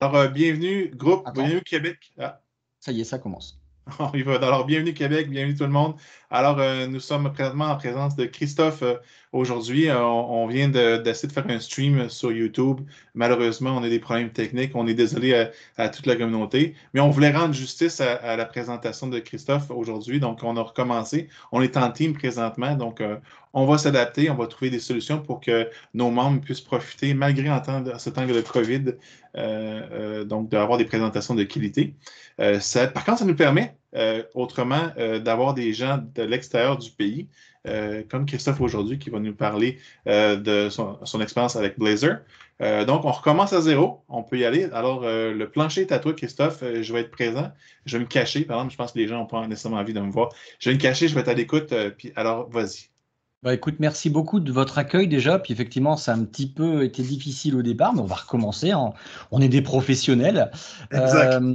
Alors, euh, bienvenue, groupe, bienvenue Québec. Ah. Ça y est, ça commence. Alors, bienvenue Québec, bienvenue tout le monde. Alors, euh, nous sommes présentement en présence de Christophe euh, aujourd'hui. On, vient d'essayer de, faire un stream sur YouTube. Malheureusement, on a des problèmes techniques. On est désolé à, toute la communauté. Mais on voulait rendre justice à, à la présentation de Christophe aujourd'hui. Donc, on a recommencé. On est en team présentement. Donc, on va s'adapter, on va trouver des solutions pour que nos membres puissent profiter, malgré cet angle de COVID, euh, euh, donc d'avoir des présentations de qualité. Euh, par contre, ça nous permet autrement d'avoir des gens de l'extérieur du pays, comme Christophe aujourd'hui qui va nous parler de son, expérience avec Blazer. donc, on recommence à zéro. On peut y aller. Alors, le plancher est à toi, Christophe. je vais être présent. Je vais me cacher. Par exemple, je pense que les gens n'ont pas nécessairement envie de me voir. Je vais me cacher. Je vais être à l'écoute. puis, alors, vas-y. Bah, écoute, merci beaucoup de votre accueil déjà. Puis effectivement, ça a un petit peu été difficile au départ, mais on va recommencer. Hein. On est des professionnels. Exact. Euh,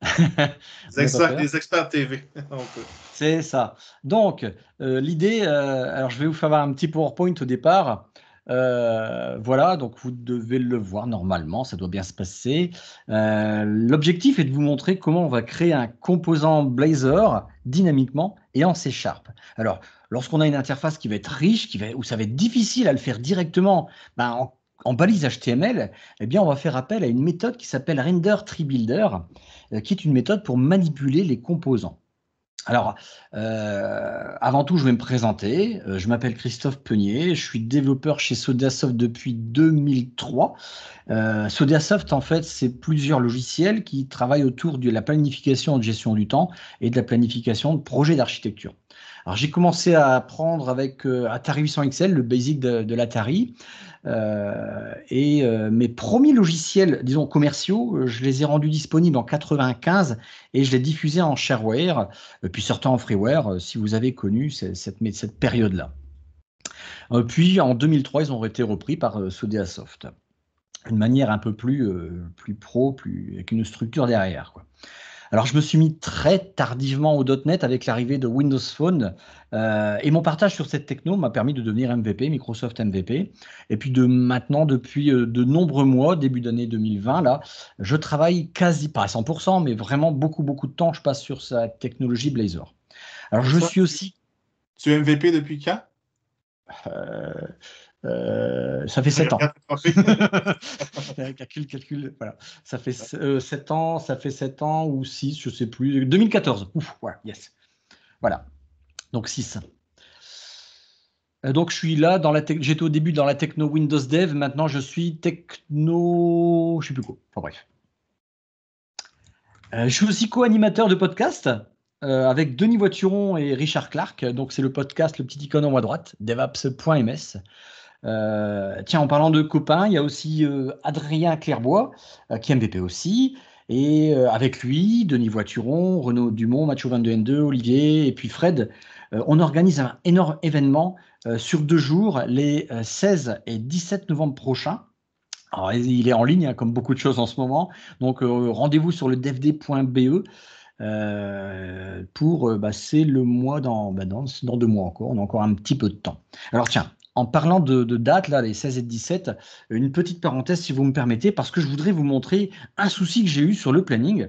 des experts, TV. C'est ça. Donc, euh, l'idée, euh, alors je vais vous faire un petit PowerPoint au départ. Euh, voilà, donc vous devez le voir normalement, ça doit bien se passer. Euh, l'objectif est de vous montrer comment on va créer un composant Blazor dynamiquement et en C Sharp. Alors, lorsqu'on a une interface qui va être riche, qui va, où ça va être difficile à le faire directement, ben, en, balise HTML, eh bien, on va faire appel à une méthode qui s'appelle Render Tree Builder, euh, qui est une méthode pour manipuler les composants. Alors, euh, avant tout, je vais me présenter. Euh, je m'appelle Christophe Peunier. Je suis développeur chez SodaSoft depuis 2003. Euh, SodaSoft, en fait, c'est plusieurs logiciels qui travaillent autour de la planification de gestion du temps et de la planification de projets d'architecture j'ai commencé à apprendre avec euh, Atari 800 XL, le basic de, l'Atari. Euh, et euh, mes premiers logiciels, disons commerciaux, je les ai rendus disponibles en 95 et je les diffusais en shareware, puis certains en freeware, si vous avez connu cette, période-là. Puis en 2003, ils ont été repris par Sodeasoft, une manière un peu plus, plus pro, plus, avec une structure derrière. Alors, je me suis mis très tardivement au .NET avec l'arrivée de Windows Phone. Euh, et mon partage sur cette techno m'a permis de devenir MVP, Microsoft MVP. Et puis de maintenant, depuis euh, de nombreux mois, début d'année 2020, là, je travaille quasi, pas à 100%, mais vraiment beaucoup, beaucoup de temps, je passe sur sa technologie Blazor. Alors, je suis aussi... Tu es MVP depuis quand euh, euh, ça fait 7 ans. calcul, calcul, voilà. Ça fait 7 euh, ans, ça fait 7 ans ou 6, je sais plus. 2014. Ouf, yes. Voilà. Donc 6. Euh, donc je suis là dans la j'étais au début dans la techno Windows Dev, maintenant je suis techno, je sais plus quoi. Enfin bref. je suis aussi co-animateur de podcast avec Denis Voituron et Richard Clark. Donc c'est le podcast, le petit icône en haut à droite, devaps.ms. Euh, tiens, en parlant de copains, il y a aussi euh, Adrien Clairbois, euh, qui est MVP aussi. Et avec lui, Denis Voituron, Renaud Dumont, Mathieu 22N2, Olivier et puis Fred, on organise un énorme événement sur deux jours, les 16 et 17 novembre prochains. Alors, il est en ligne, hein, comme beaucoup de choses en ce moment. Donc, rendez-vous sur le devd.be. pour, bah, c'est le mois bah, dans, dans, deux mois encore, on a encore un petit peu de temps. Alors tiens, en parlant de, dates, là, les 16 et 17, une petite parenthèse, si vous me permettez, parce que je voudrais vous montrer un souci que j'ai eu sur le planning.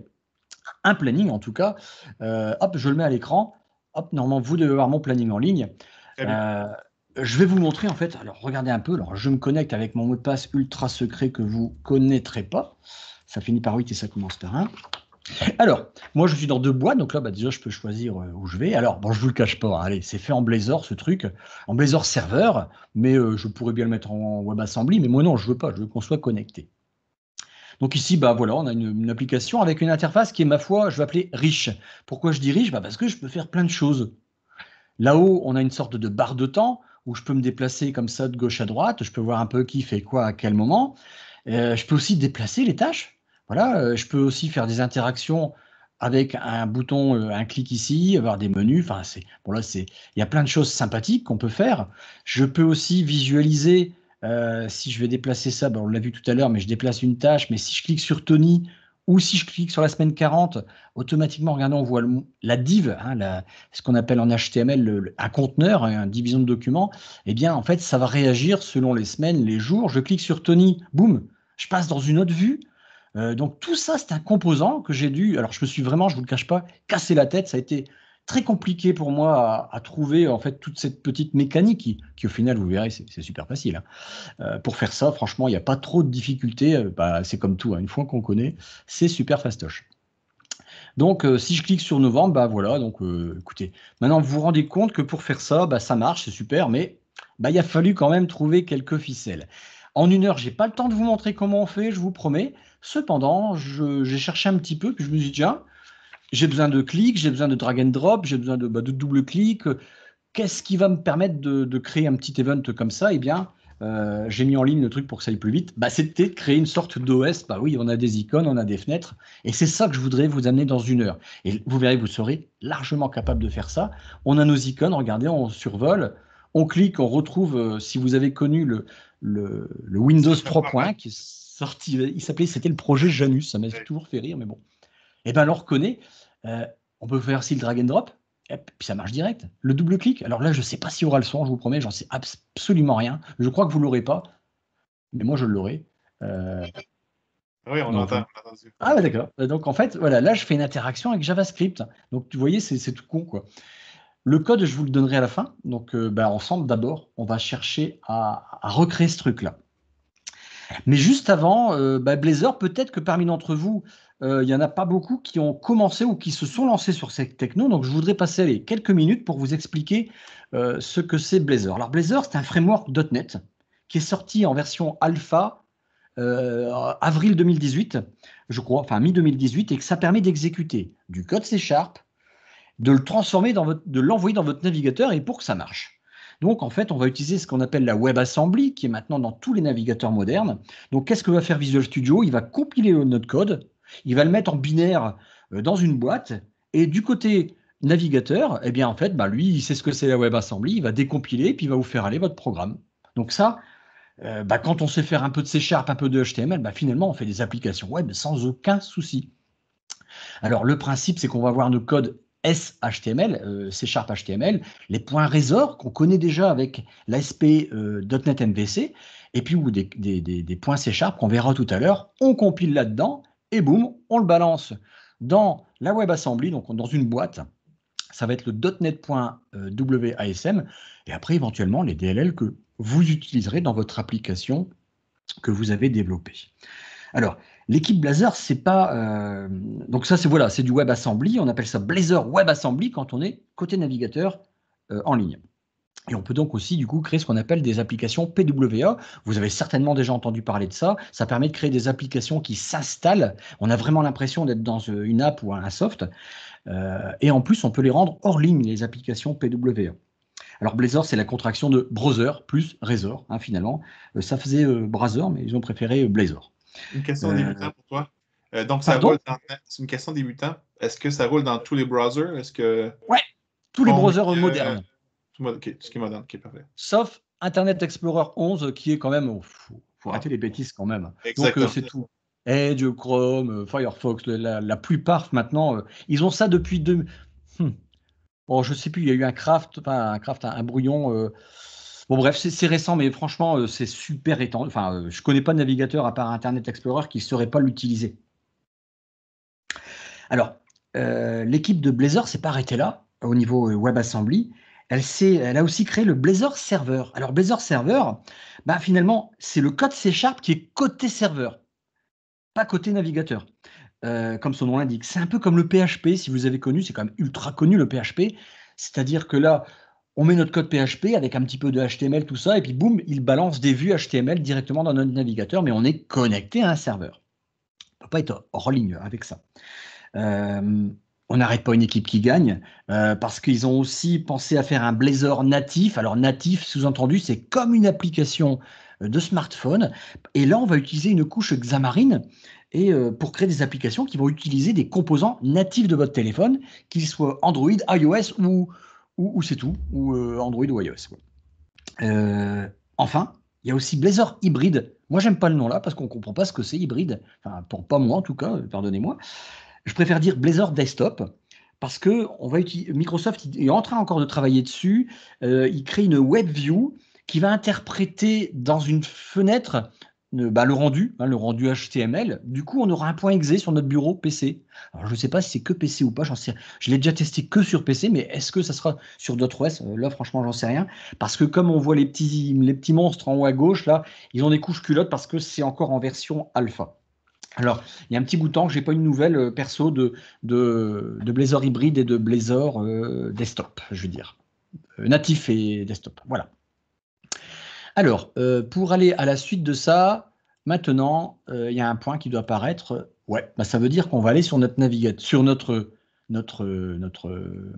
Un planning, en tout cas. Euh, hop, je le mets à l'écran. Hop, normalement, vous devez voir mon planning en ligne. Euh, je vais vous montrer, en fait, alors regardez un peu. Alors, je me connecte avec mon mot de passe ultra secret que vous connaîtrez pas. Ça finit par 8 et ça commence par 1. Alors, moi je suis dans deux bois, donc là bah, déjà je peux choisir euh, où je vais. Alors, bon, je vous le cache pas, hein. allez, c'est fait en Blazor ce truc, en Blazor serveur, mais euh, je pourrais bien le mettre en WebAssembly, mais moi non, je veux pas, je veux qu'on soit connecté. Donc ici, bah voilà, on a une, application avec une interface qui est, ma foi, je vais appeler riche. Pourquoi je dis riche bah, Parce que je peux faire plein de choses. Là-haut, on a une sorte de barre de temps où je peux me déplacer comme ça de gauche à droite, je peux voir un peu qui fait quoi à quel moment. Euh, je peux aussi déplacer les tâches. Voilà, euh, je peux aussi faire des interactions avec un bouton, euh, un clic ici, avoir des menus. Enfin, c'est bon là, c'est il y a plein de choses sympathiques qu'on peut faire. Je peux aussi visualiser euh, si je vais déplacer ça. Ben, on l'a vu tout à l'heure, mais je déplace une tâche. Mais si je clique sur Tony ou si je clique sur la semaine 40, automatiquement, regardez, on voit la div, hein, ce qu'on appelle en HTML un conteneur, hein, une division de documents. Eh bien, en fait, ça va réagir selon les semaines, les jours. Je clique sur Tony, boum, je passe dans une autre vue euh, donc tout ça, c'est un composant que j'ai dû, alors je me suis vraiment, je vous le cache pas, casser la tête. Ça a été très compliqué pour moi à, trouver en fait toute cette petite mécanique qui, au final, vous verrez, c'est super facile. Hein. Euh, pour faire ça, franchement, il n'y a pas trop de difficultés. Euh, bah, c'est comme tout, hein. une fois qu'on connaît, c'est super fastoche. Donc, si je clique sur novembre, bah voilà. Donc, écoutez, maintenant vous vous rendez compte que pour faire ça, bah, ça marche, c'est super, mais bah, il a fallu quand même trouver quelques ficelles. En une heure, j'ai pas le temps de vous montrer comment on fait, je vous promets. Cependant, j'ai cherché un petit peu, puis je me suis dit, tiens, j'ai besoin de clics, j'ai besoin de drag and drop, j'ai besoin de, bah, double-clic. Qu'est-ce qui va me permettre de, créer un petit event comme ça Eh bien, euh, j'ai mis en ligne le truc pour que ça aille plus vite. Bah, C'était de créer une sorte d'OS. Bah oui, on a des icônes, on a des fenêtres. Et c'est ça que je voudrais vous amener dans une heure. Et vous verrez, vous serez largement capable de faire ça. On a nos icônes, regardez, on survole. On clique, on retrouve, euh, si vous avez connu le, Windows 3.1, qui euh, il s'appelait, c'était le projet Janus, ça m'a toujours fait rire, mais bon. Et eh ben alors connaît, euh, on peut faire si le drag and drop, et puis ça marche direct. Le double clic, alors là je ne sais pas s'il y aura le son, je vous promets, j'en sais absolument rien. Je crois que vous l'aurez pas, mais moi je l'aurai. Euh, oui, on l'entend. Ah bah, d'accord. Donc en fait, voilà, là je fais une interaction avec JavaScript. Donc tu voyez, c'est tout con quoi. Le code, je vous le donnerai à la fin. Donc, bah, ensemble, d'abord, on va chercher à recréer ce truc-là. Mais juste avant, euh, bah, Blazor, peut-être que parmi d'entre vous, euh, il n'y en a pas beaucoup qui ont commencé ou qui se sont lancés sur cette techno. Donc, je voudrais passer quelques minutes pour vous expliquer euh, ce que c'est Blazor. Alors, Blazor, c'est un framework .NET qui est sorti en version alpha avril 2018, je crois, enfin mi-2018, et que ça permet d'exécuter du code C Sharp, de le transformer dans votre, de l'envoyer dans votre navigateur et pour que ça marche. Donc, en fait, on va utiliser ce qu'on appelle la WebAssembly, qui est maintenant dans tous les navigateurs modernes. Donc, qu'est-ce que va faire Visual Studio Il va compiler notre code, il va le mettre en binaire euh, dans une boîte, et du côté navigateur, eh bien, en fait, bah, lui, il sait ce que c'est la WebAssembly, il va décompiler, puis il va vous faire aller votre programme. Donc, ça, euh, bah, quand on sait faire un peu de C Sharp, un peu de HTML, bah, finalement, on fait des applications web sans aucun souci. Alors, le principe, c'est qu'on va voir nos codes SHTML, euh, C Sharp HTML, les points Razor qu'on connaît déjà avec l'ASP.NET euh, MVC, et puis ou des, points C Sharp qu'on verra tout à l'heure, on compile là-dedans, et boum, on le balance dans la WebAssembly, donc dans une boîte, ça va être le .NET.WASM, euh, et après éventuellement les DLL que vous utiliserez dans votre application que vous avez développée. Alors, L'équipe Blazor, c'est pas. Euh, donc, ça, c'est voilà, c'est du WebAssembly. On appelle ça Blazor WebAssembly quand on est côté navigateur euh, en ligne. Et on peut donc aussi, du coup, créer ce qu'on appelle des applications PWA. Vous avez certainement déjà entendu parler de ça. Ça permet de créer des applications qui s'installent. On a vraiment l'impression d'être dans euh, une app ou un soft. et en plus, on peut les rendre hors ligne, les applications PWA. Alors Blazor, c'est la contraction de browser plus Razor, hein, finalement. ça faisait Browser, mais ils ont préféré Blazor. Une question euh, débutant pour toi. Euh, donc, ça roule dans... C'est une question débutant. Est-ce que ça roule dans tous les browsers? est que... Ouais, tous les browsers euh, modernes. Tout, ce qui est moderne, qui est parfait. Sauf Internet Explorer 11, qui est quand même... Il oh, faut, ah. arrêter les bêtises quand même. Donc, c'est tout. Edge, Chrome, Firefox, la, plupart maintenant, ils ont ça depuis... Deux... Hmm. Bon, je sais plus, il y a eu un craft, enfin un craft, un brouillon... Bon, bref, c'est récent, mais franchement, euh, c'est super étendu. Enfin, euh, je connais pas de navigateur à part Internet Explorer qui ne saurait pas l'utiliser. Alors, euh, l'équipe de Blazor s'est pas arrêtée là, au niveau WebAssembly. Elle, elle a aussi créé le Blazor Server. Alors, Blazor Server, bah, finalement, c'est le code C Sharp qui est côté serveur, pas côté navigateur. comme son nom l'indique. C'est un peu comme le PHP, si vous avez connu, c'est quand même ultra connu le PHP. C'est-à-dire que là, on met notre code PHP avec un petit peu de HTML, tout ça, et puis boum, il balance des vues HTML directement dans notre navigateur, mais on est connecté à un serveur. On ne peut pas être hors ligne avec ça. Euh, on n'arrête pas une équipe qui gagne, euh, parce qu'ils ont aussi pensé à faire un blazer natif. Alors natif, sous-entendu, c'est comme une application de smartphone. Et là, on va utiliser une couche Xamarin et, euh, pour créer des applications qui vont utiliser des composants natifs de votre téléphone, qu'ils soient Android, iOS ou, ou, c'est tout, ou euh, Android ou iOS. Euh, enfin, il y a aussi Blazor hybride. Moi, j'aime pas le nom là parce qu'on comprend pas ce que c'est hybride. Enfin, pour pas moi en tout cas, pardonnez-moi. Je préfère dire Blazor desktop parce que on va utiliser, Microsoft est en train encore de travailler dessus. Euh, il crée une web view qui va interpréter dans une fenêtre bah, le rendu, hein, le rendu HTML. Du coup, on aura un point exé sur notre bureau PC. Alors, je ne sais pas si c'est que PC ou pas, j'en Je l'ai déjà testé que sur PC, mais est-ce que ça sera sur d'autres OS euh, Là, franchement, j'en sais rien. Parce que comme on voit les petits, les petits monstres en haut à gauche, là, ils ont des couches culottes parce que c'est encore en version alpha. Alors, il y a un petit bout de temps que j'ai pas une nouvelle euh, perso de, de, Blazor hybride et de Blazor euh, desktop, je veux dire. natif et desktop, voilà. Alors, euh, pour aller à la suite de ça, maintenant, euh, il y a un point qui doit apparaître. Ouais, bah, ça veut dire qu'on va aller sur notre navigateur, sur notre, euh,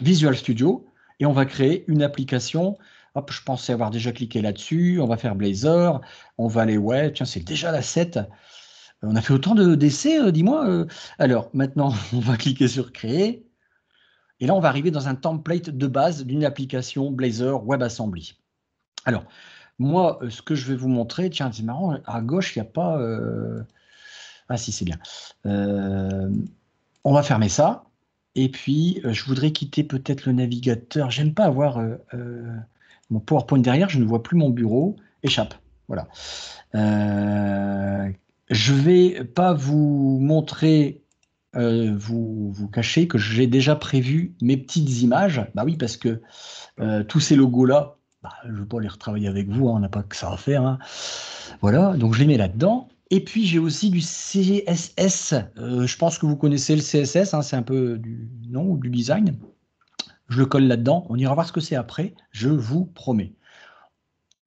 Visual Studio, et on va créer une application. Hop, je pensais avoir déjà cliqué là-dessus. On va faire Blazor. On va aller, ouais, tiens, c'est déjà la 7. On a fait autant de d'essais, dis-moi. Alors, maintenant, on va cliquer sur Créer. Et là, on va arriver dans un template de base d'une application Blazor WebAssembly. Alors, moi, euh, ce que je vais vous montrer, tiens, c'est marrant, à gauche, il n'y a pas... Euh, ah si, c'est bien. Euh, on va fermer ça. Et puis, je voudrais quitter peut-être le navigateur. J'aime pas avoir mon PowerPoint derrière, je ne vois plus mon bureau. Échappe. Voilà. je ne vais pas vous montrer vous, vous que j'ai déjà prévu mes petites images. Bah oui, parce que tous ces logos-là, bah, je ne veux pas les retravailler avec vous, hein, on n'a pas que ça à faire. Hein. Voilà, donc je les mets là-dedans. Et puis j'ai aussi du CSS. Euh, je pense que vous connaissez le CSS, hein, c'est un peu du nom ou du design. Je le colle là-dedans. On ira voir ce que c'est après. Je vous promets.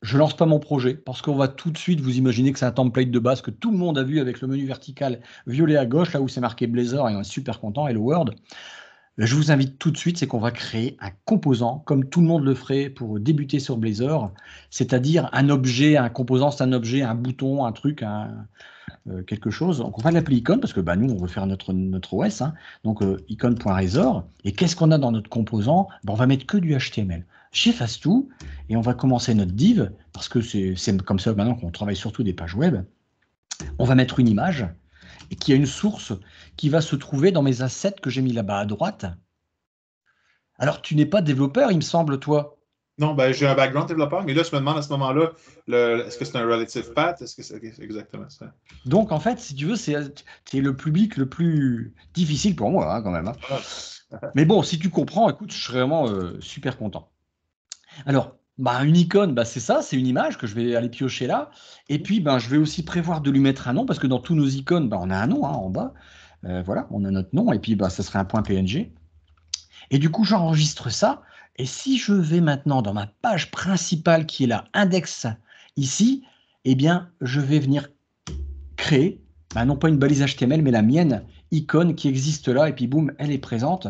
Je lance pas mon projet parce qu'on va tout de suite vous imaginer que c'est un template de base que tout le monde a vu avec le menu vertical violet à gauche, là où c'est marqué Blazor et on est super content, et le Word. Je vous invite tout de suite, c'est qu'on va créer un composant, comme tout le monde le ferait pour débuter sur Blazor, c'est-à-dire un objet, un composant, c'est un objet, un bouton, un truc, euh, quelque chose. on va l'appeler icône parce que bah, nous, on veut faire notre, OS. Hein. Donc euh, icône.resor. Et qu'est-ce qu'on a dans notre composant bah, On va mettre que du HTML. J'efface tout et on va commencer notre div parce que c'est comme ça maintenant qu'on travaille surtout des pages web. On va mettre une image et qui a une source qui va se trouver dans mes assets que j'ai mis là-bas à droite. Alors, tu n'es pas développeur, il me semble, toi. Non, ben, j'ai un background développeur, mais là, je me demande à ce moment-là, est-ce que c'est un relative path? Est-ce que c'est exactement ça? Donc, en fait, si tu veux, c'est le public le plus difficile pour moi, hein, quand même. Hein. Ah. mais bon, si tu comprends, écoute, je suis vraiment euh, super content. Alors, bah, une icône, bah, c'est ça, c'est une image que je vais aller piocher là. Et puis, ben, je vais aussi prévoir de lui mettre un nom, parce que dans tous nos icônes, ben, on a un nom hein, en bas. Euh, voilà, on a notre nom, et puis bah, ça serait un point PNG. Et du coup, j'enregistre ça. Et si je vais maintenant dans ma page principale qui est là, index, ici, eh bien, je vais venir créer, non pas une balise HTML, mais la mienne icône qui existe là, et puis boum, elle est présente.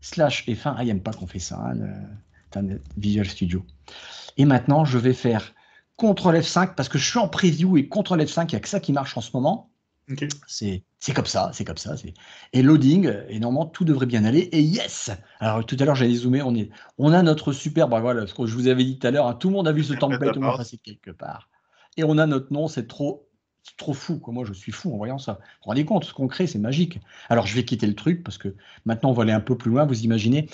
Slash et fin, ah, il n'aime pas qu'on fait ça. Hein, Visual Studio. Et maintenant, je vais faire CTRL F5 parce que je suis en preview et CTRL F5, il n'y a que ça qui marche en ce moment. C'est comme ça, c'est comme ça. Et loading, et normalement, tout devrait bien aller. Et yes Alors, tout à l'heure, j'allais zoomer. On, est, on a notre super. voilà, ce que je vous avais dit tout à l'heure, hein, tout le monde a vu ce template, tout le monde passé quelque part. Et on a notre nom, c'est trop trop fou. Moi, je suis fou en voyant ça. Vous vous rendez compte, ce qu'on crée, c'est magique. Alors, je vais quitter le truc parce que maintenant, on va aller un peu plus loin. Vous imaginez,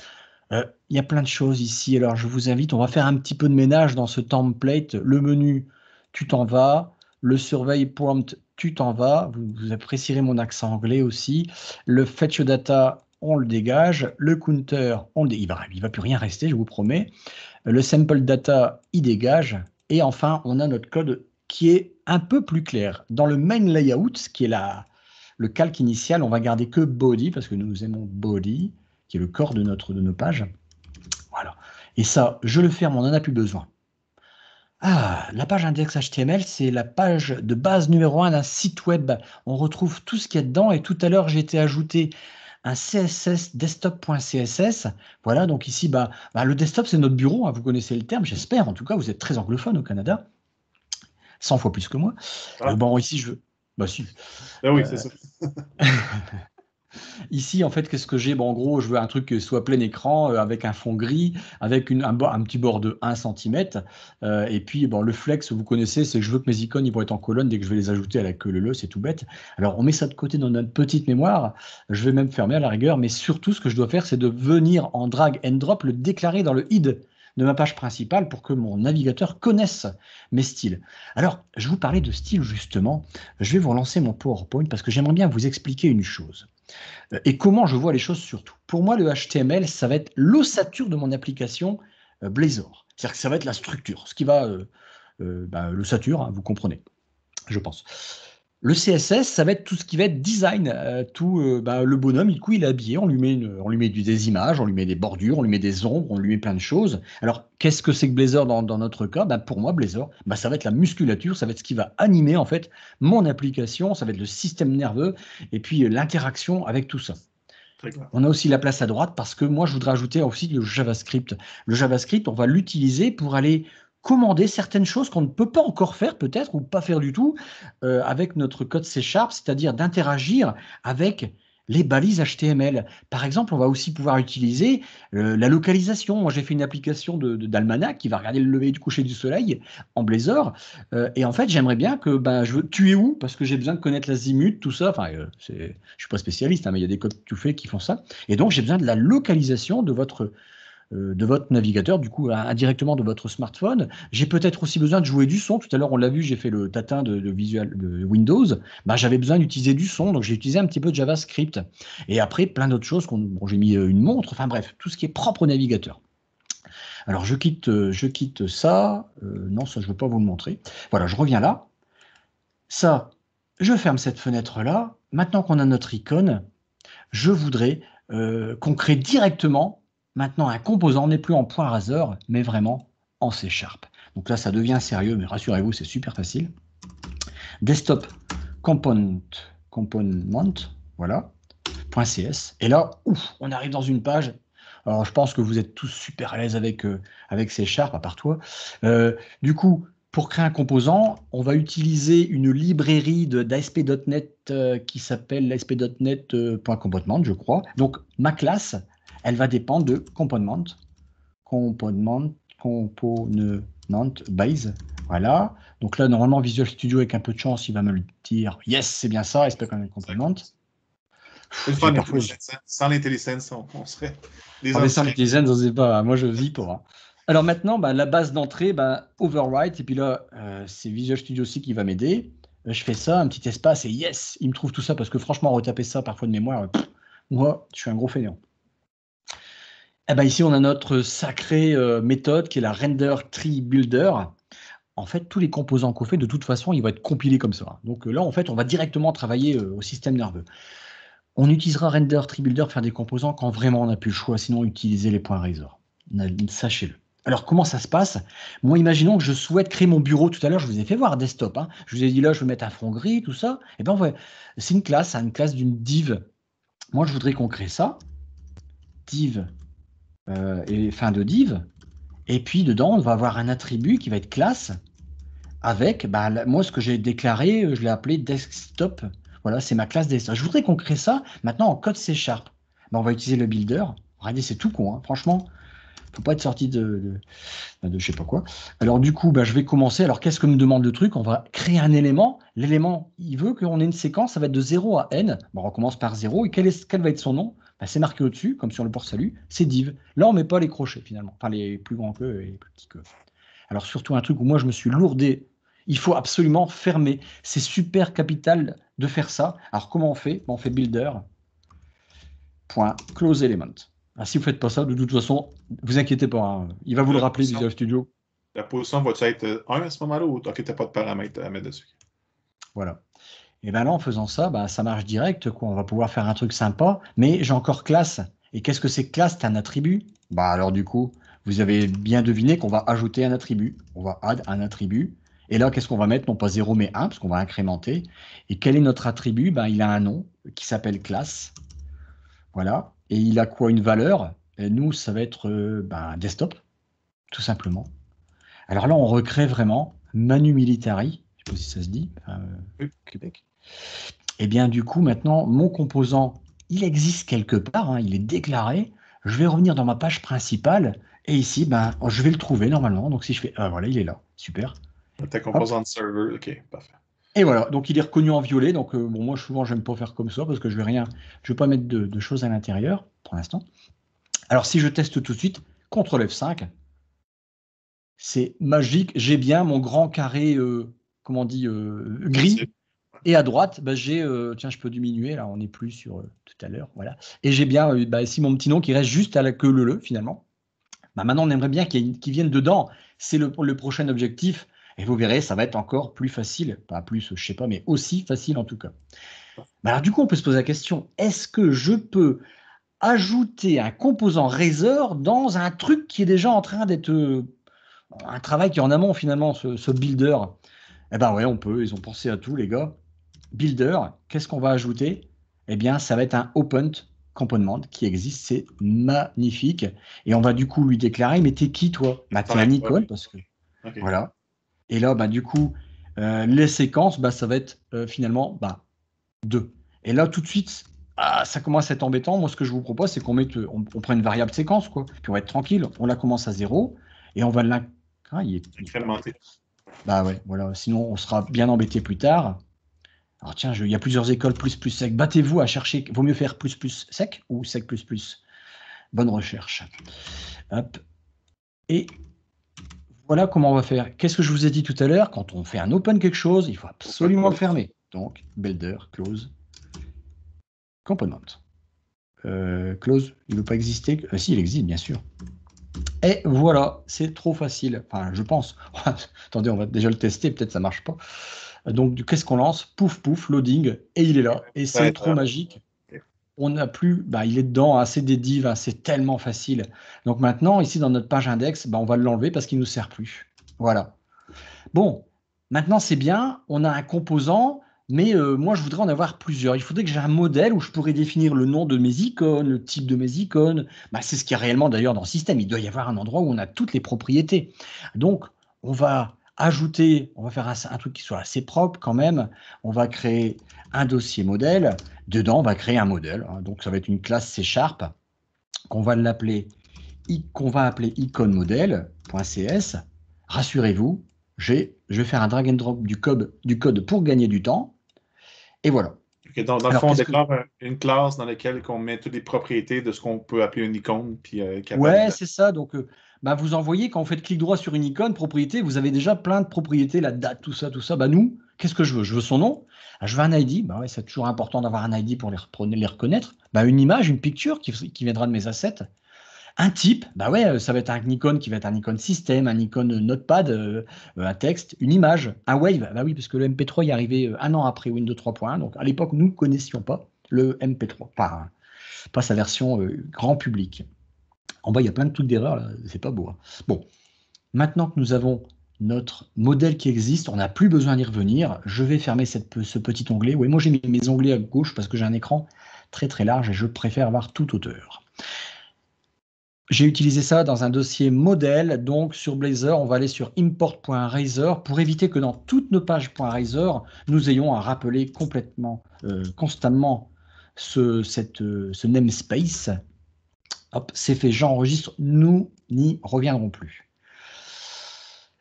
euh, il y a plein de choses ici. Alors, je vous invite, on va faire un petit peu de ménage dans ce template. Le menu, tu t'en vas. Le survey prompt, tu t'en vas. Vous, apprécierez mon accent anglais aussi. Le fetch data, on le dégage. Le counter, on il ne va, plus rien rester, je vous promets. Le sample data, il dégage. Et enfin, on a notre code qui est un peu plus clair. Dans le main layout, qui est le calque initial, on va garder que body, parce que nous aimons body qui est le corps de, notre, de nos pages. Voilà. Et ça, je le ferme, on n'en a plus besoin. Ah, la page index.html, c'est la page de base numéro un d'un site web. On retrouve tout ce qu'il y a dedans. Et tout à l'heure, j'ai été ajouté un CSS desktop.css. Voilà, donc ici, bah, bah, le desktop, c'est notre bureau. Hein. vous connaissez le terme, j'espère. En tout cas, vous êtes très anglophone au Canada. 100 fois plus que moi. Euh, bon, ici, je veux. Bah, si. Ah oui, c'est euh, ça. Ici, en fait, qu'est-ce que j'ai En gros, je veux un truc qui soit plein écran, euh, avec un fond gris, avec un, petit bord de 1 cm. Euh, et puis, bon, le flex, vous connaissez, c'est que je veux que mes icônes ils vont être en colonne dès que je vais les ajouter à la queue le c'est tout bête. Alors, on met ça de côté dans notre petite mémoire. Je vais même fermer à la rigueur, mais surtout, ce que je dois faire, c'est de venir en drag and drop, le déclarer dans le ID de ma page principale pour que mon navigateur connaisse mes styles. Alors, je vous parlais de style justement. Je vais vous relancer mon PowerPoint parce que j'aimerais bien vous expliquer une chose. Euh, et comment je vois les choses surtout. Pour moi, le HTML, ça va être l'ossature de mon application euh, Blazor. C'est-à-dire que ça va être la structure, ce qui va euh, bah, l'ossature, hein, vous comprenez, je pense. Le CSS, ça va être tout ce qui va être design. Euh, tout, euh, bah, le bonhomme, il est habillé. On lui met, on lui met des images, on lui met des bordures, on lui met des ombres, on lui met plein de choses. Alors, qu'est-ce que c'est que Blazor dans, notre cas bah, Pour moi, Blazor, bah, ça va être la musculature, ça va être ce qui va animer en fait mon application, ça va être le système nerveux et puis euh, l'interaction avec tout ça. On a aussi la place à droite parce que moi, je voudrais ajouter aussi le JavaScript. Le JavaScript, on va l'utiliser pour aller commander certaines choses qu'on ne peut pas encore faire peut-être ou pas faire du tout euh, avec notre code C c'est-à-dire d'interagir avec les balises HTML. Par exemple, on va aussi pouvoir utiliser euh, la localisation. Moi, j'ai fait une application de, d'almanach qui va regarder le lever du coucher du soleil en Blazor. Euh, et en fait, j'aimerais bien que ben, je veux, tu es où Parce que j'ai besoin de connaître la l'azimut, tout ça. Enfin, je ne suis pas spécialiste, hein, mais il y a des codes tout faits qui font ça. Et donc, j'ai besoin de la localisation de votre euh, de votre navigateur, du coup, indirectement de votre smartphone. J'ai peut-être aussi besoin de jouer du son. Tout à l'heure, on l'a vu, j'ai fait le tatin de, Windows. Bah, j'avais besoin d'utiliser du son, donc j'ai utilisé un petit peu de JavaScript. Et après, plein d'autres choses. Bon, j'ai mis euh, une montre. Enfin bref, tout ce qui est propre au navigateur. Alors je quitte, euh, je quitte ça. non, ça je ne veux pas vous le montrer. Voilà, je reviens là. Ça, je ferme cette fenêtre là. Maintenant qu'on a notre icône, je voudrais qu'on crée directement Maintenant, un composant n'est plus en point Razor, mais vraiment en C Sharp. Donc là, ça devient sérieux, mais rassurez-vous, c'est super facile. Desktop component, component voilà, .cs. Et là, ouf, on arrive dans une page. Alors, je pense que vous êtes tous super à l'aise avec, euh, avec C Sharp, à part toi. Euh, du coup, pour créer un composant, on va utiliser une librairie d'ASP.NET euh, qui s'appelle l'ASP.NET.component, je crois. Donc, ma classe, elle va dépendre de component, component, component base. Voilà. Donc là, normalement, Visual Studio, avec un peu de chance, il va me le dire. Yes, c'est bien ça, une component. Sans les l'intelligence, on serait. Les ah, sans on ne pas. Moi, je vis pour. Hein. Alors maintenant, bah, la base d'entrée, bah, overwrite. Et puis là, euh, c'est Visual Studio aussi qui va m'aider. Euh, je fais ça, un petit espace, et yes, il me trouve tout ça. Parce que franchement, retaper ça parfois de mémoire, euh, moi, je suis un gros fainéant. Eh ben, ici, on a notre sacrée euh, méthode qui est la Render Tree Builder. En fait, tous les composants qu'on fait, de toute façon, ils vont être compilés comme ça. Donc euh, là, en fait, on va directement travailler euh, au système nerveux. On utilisera Render Tree Builder pour faire des composants quand vraiment on n'a plus le choix, sinon utiliser les points Razor. Sachez-le. Alors, comment ça se passe Moi, imaginons que je souhaite créer mon bureau. Tout à l'heure, je vous ai fait voir desktop. Hein. Je vous ai dit là, je vais mettre un fond gris, tout ça. Et eh ben, ouais, c'est une classe, hein, une classe d'une div. Moi, je voudrais qu'on crée ça. Div euh, et fin de div. Et puis dedans, on va avoir un attribut qui va être classe avec, bah, moi ce que j'ai déclaré, euh, je l'ai appelé desktop. Voilà, c'est ma classe desktop. Je voudrais qu'on crée ça maintenant en code C Sharp. Bah, on va utiliser le builder. Regardez, c'est tout con, hein, franchement. Faut pas être sorti de, bah, de, je sais pas quoi. Alors du coup, je vais commencer. Alors qu'est-ce que me demande le truc On va créer un élément. L'élément, il veut qu'on ait une séquence, ça va être de 0 à n. on recommence par 0. Et quel, est, quel va être son nom c'est marqué au-dessus, comme sur le port-salut, c'est div. Là, on ne met pas les crochets finalement, enfin les plus grands que et les plus petits que. Alors surtout un truc où moi je me suis lourdé, il faut absolument fermer. C'est super capital de faire ça. Alors comment on fait On fait builder element. Ah, si vous faites pas ça, de toute façon, vous inquiétez pas, hein. il va vous le rappeler Visual Studio. La position va être 1 à ce moment-là ou t'inquiète pas de paramètres à mettre dessus Voilà. Et eh bien là, en faisant ça, bah, ça marche direct, On va pouvoir faire un truc sympa, mais j'ai encore classe. Et qu'est-ce que c'est classe C'est un attribut. Bah, alors du coup, vous avez bien deviné qu'on va ajouter un attribut. On va add un attribut. Et là, qu'est-ce qu'on va mettre Non pas 0, mais 1, parce qu'on va incrémenter. Et quel est notre attribut bah, Il a un nom qui s'appelle classe. Voilà. Et il a quoi Une valeur Nous, ça va être ben, desktop, tout simplement. Alors là, on recrée vraiment Manu Militari si ça se dit, euh, Québec. Et eh bien du coup, maintenant, mon composant, il existe quelque part, hein, il est déclaré. Je vais revenir dans ma page principale et ici, ben, je vais le trouver normalement. Donc si je fais, ah voilà, il est là, super. Ta composante server, ok, parfait. Et voilà, donc il est reconnu en violet. Donc euh, bon, moi souvent j'aime pas faire comme ça parce que je vais rien, je vais pas mettre de, choses à l'intérieur pour l'instant. Alors si je teste tout de suite, CTRL F5, c'est magique. J'ai bien mon grand carré euh, comment on dit, euh, gris. Et à droite, bah, j'ai, euh, tiens, je peux diminuer, là, on n'est plus sur euh, tout à l'heure, voilà. Et j'ai bien bah, ici mon petit nom qui reste juste à la queue le le, finalement. Bah, maintenant, on aimerait bien qu'il vienne dedans. C'est le, le, prochain objectif. Et vous verrez, ça va être encore plus facile. Pas plus, je sais pas, mais aussi facile en tout cas. Bah, alors, du coup, on peut se poser la question, est-ce que je peux ajouter un composant Razor dans un truc qui est déjà en train d'être un travail qui est en amont finalement, ce builder eh ben ouais, on peut. Ils ont pensé à tout, les gars. Builder, qu'est-ce qu'on va ajouter Eh bien, ça va être un open component qui existe. C'est magnifique. Et on va du coup lui déclarer, mais t'es qui toi Bah t'es un parce que voilà. Et là, bah, du coup, euh, les séquences, bah, ça va être euh, finalement bah, deux. Et là, tout de suite, ah, ça commence à être embêtant. Moi, ce que je vous propose, c'est qu'on mette, on, prend une variable séquence, quoi. Puis on va être tranquille. On la commence à zéro et on va l'incrémenter. Ah, bah ouais, voilà. Sinon, on sera bien embêté plus tard. Alors tiens, il y a plusieurs écoles plus plus sec. Battez-vous à chercher. Vaut mieux faire plus plus sec ou sec plus plus. Bonne recherche. Hop. Et voilà comment on va faire. Qu'est-ce que je vous ai dit tout à l'heure Quand on fait un open quelque chose, il faut absolument le fermer. Donc, builder, close, component. Euh, close, il ne veut pas exister. Euh, si, il existe, bien sûr. Et voilà, c'est trop facile. Enfin, je pense. Attendez, on va déjà le tester, peut-être ça marche pas. Donc, qu'est-ce qu'on lance Pouf, pouf, loading, et il est là. Et c'est trop magique. On n'a plus, bah, il est dedans, Assez hein, c'est des hein, c'est tellement facile. Donc maintenant, ici dans notre page index, bah, on va l'enlever parce qu'il ne nous sert plus. Voilà. Bon, maintenant c'est bien, on a un composant mais euh, moi je voudrais en avoir plusieurs. Il faudrait que j'ai un modèle où je pourrais définir le nom de mes icônes, le type de mes icônes. Bah, c'est ce qu'il y a réellement d'ailleurs dans le système. Il doit y avoir un endroit où on a toutes les propriétés. Donc on va ajouter, on va faire un, truc qui soit assez propre quand même. On va créer un dossier modèle. Dedans, on va créer un modèle. Hein. Donc ça va être une classe C Sharp qu'on va l'appeler va appeler iconmodel.cs. Rassurez-vous, je vais faire un drag and drop du code pour gagner du temps. Et voilà. dans le fond, on déclare euh, une classe dans laquelle on met toutes les propriétés de ce qu'on peut appeler une icône. Puis, euh, ouais, c'est ça. Donc, euh, bah, vous envoyez, quand vous faites clic droit sur une icône, propriété, vous avez déjà plein de propriétés, la date, tout ça, tout ça. Bah, nous, qu'est-ce que je veux Je veux son nom. Ah, je veux un ID. Bah, c'est toujours important d'avoir un ID pour les, les reconnaître. Bah, une image, une picture qui, qui viendra de mes assets. Un type, bah ouais, euh, ça va être un icône qui va être un icône système, un icône euh, Notepad, euh, un texte, une image, un Wave. Bah oui, parce que le MP3 est arrivé un an après Windows 3.1. Donc à l'époque, nous ne connaissions pas le MP3, pas, sa version grand public. En bas, il y a plein de trucs d'erreurs, là, c'est pas beau. Hein. Bon, maintenant que nous avons notre modèle qui existe, on n'a plus besoin d'y revenir. Je vais fermer ce petit onglet. Oui, moi j'ai mis mes onglets à gauche parce que j'ai un écran très très large et je préfère avoir toute hauteur. J'ai utilisé ça dans un dossier modèle, donc sur Blazor, on va aller sur import.razor pour éviter que dans toutes nos pages nous ayons à rappeler complètement, euh. constamment ce, euh, ce namespace. Hop, c'est fait, j'enregistre, nous n'y reviendrons plus.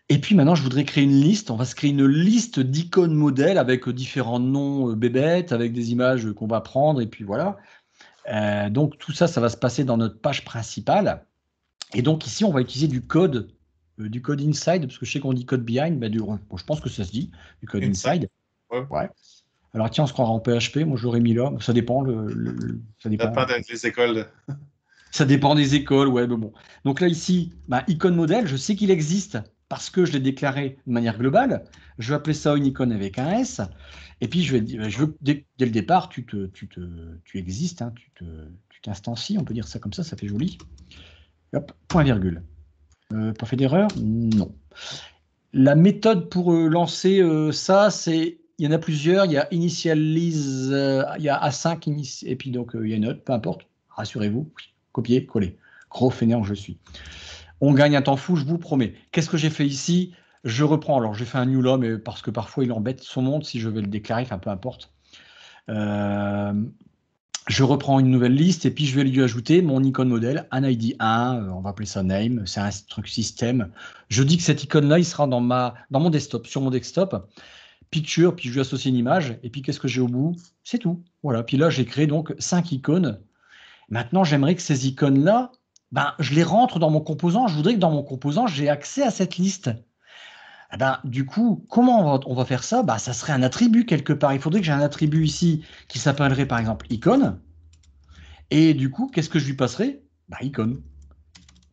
Et puis maintenant, je voudrais créer une liste. On va se créer une liste d'icônes modèles avec différents noms euh, bébêtes, avec des images qu'on va prendre, et puis voilà. Euh, donc tout ça, ça va se passer dans notre page principale. Et donc ici, on va utiliser du code, euh, du code inside, parce que je sais qu'on dit code behind, du, je pense que ça se dit, du code inside. Ouais. ouais. Alors tiens, on se croira en PHP, moi j'aurais mis là, ça dépend. Le, ça dépend, des écoles. ça dépend des écoles, ouais, mais bon. Donc là ici, bah, icône modèle, je sais qu'il existe parce que je l'ai déclaré de manière globale. Je vais appeler ça une icône avec un S. Et puis, je, veux, dès, dès, le départ, tu, existes, hein, tu t'instancies, on peut dire ça comme ça, ça fait joli. Hop, point virgule. Euh, pas fait d'erreur Non. La méthode pour euh, lancer euh, ça, c'est. Il y en a plusieurs. Il y a initialise, il y a A5, et puis donc il y a une autre, peu importe. Rassurez-vous, copier, coller. Gros fainéant, je suis. On gagne un temps fou, je vous promets. Qu'est-ce que j'ai fait ici je reprends, alors j'ai fait un new law, mais parce que parfois il embête son monde si je vais le déclarer, enfin peu importe. Euh, je reprends une nouvelle liste et puis je vais lui ajouter mon icône modèle, un ID 1, euh, on va appeler ça name, c'est un truc système. Je dis que cette icône-là, il sera dans, ma, dans mon desktop, sur mon desktop. Picture, puis je lui associe une image, et puis qu'est-ce que j'ai au bout C'est tout. Voilà, puis là j'ai créé donc cinq icônes. Maintenant, j'aimerais que ces icônes-là, ben, je les rentre dans mon composant. Je voudrais que dans mon composant, j'ai accès à cette liste. Ah ben, du coup, comment on va, faire ça bah, Ça serait un attribut quelque part. Il faudrait que j'ai un attribut ici qui s'appellerait par exemple icône. Et du coup, qu'est-ce que je lui passerai bah, Icône.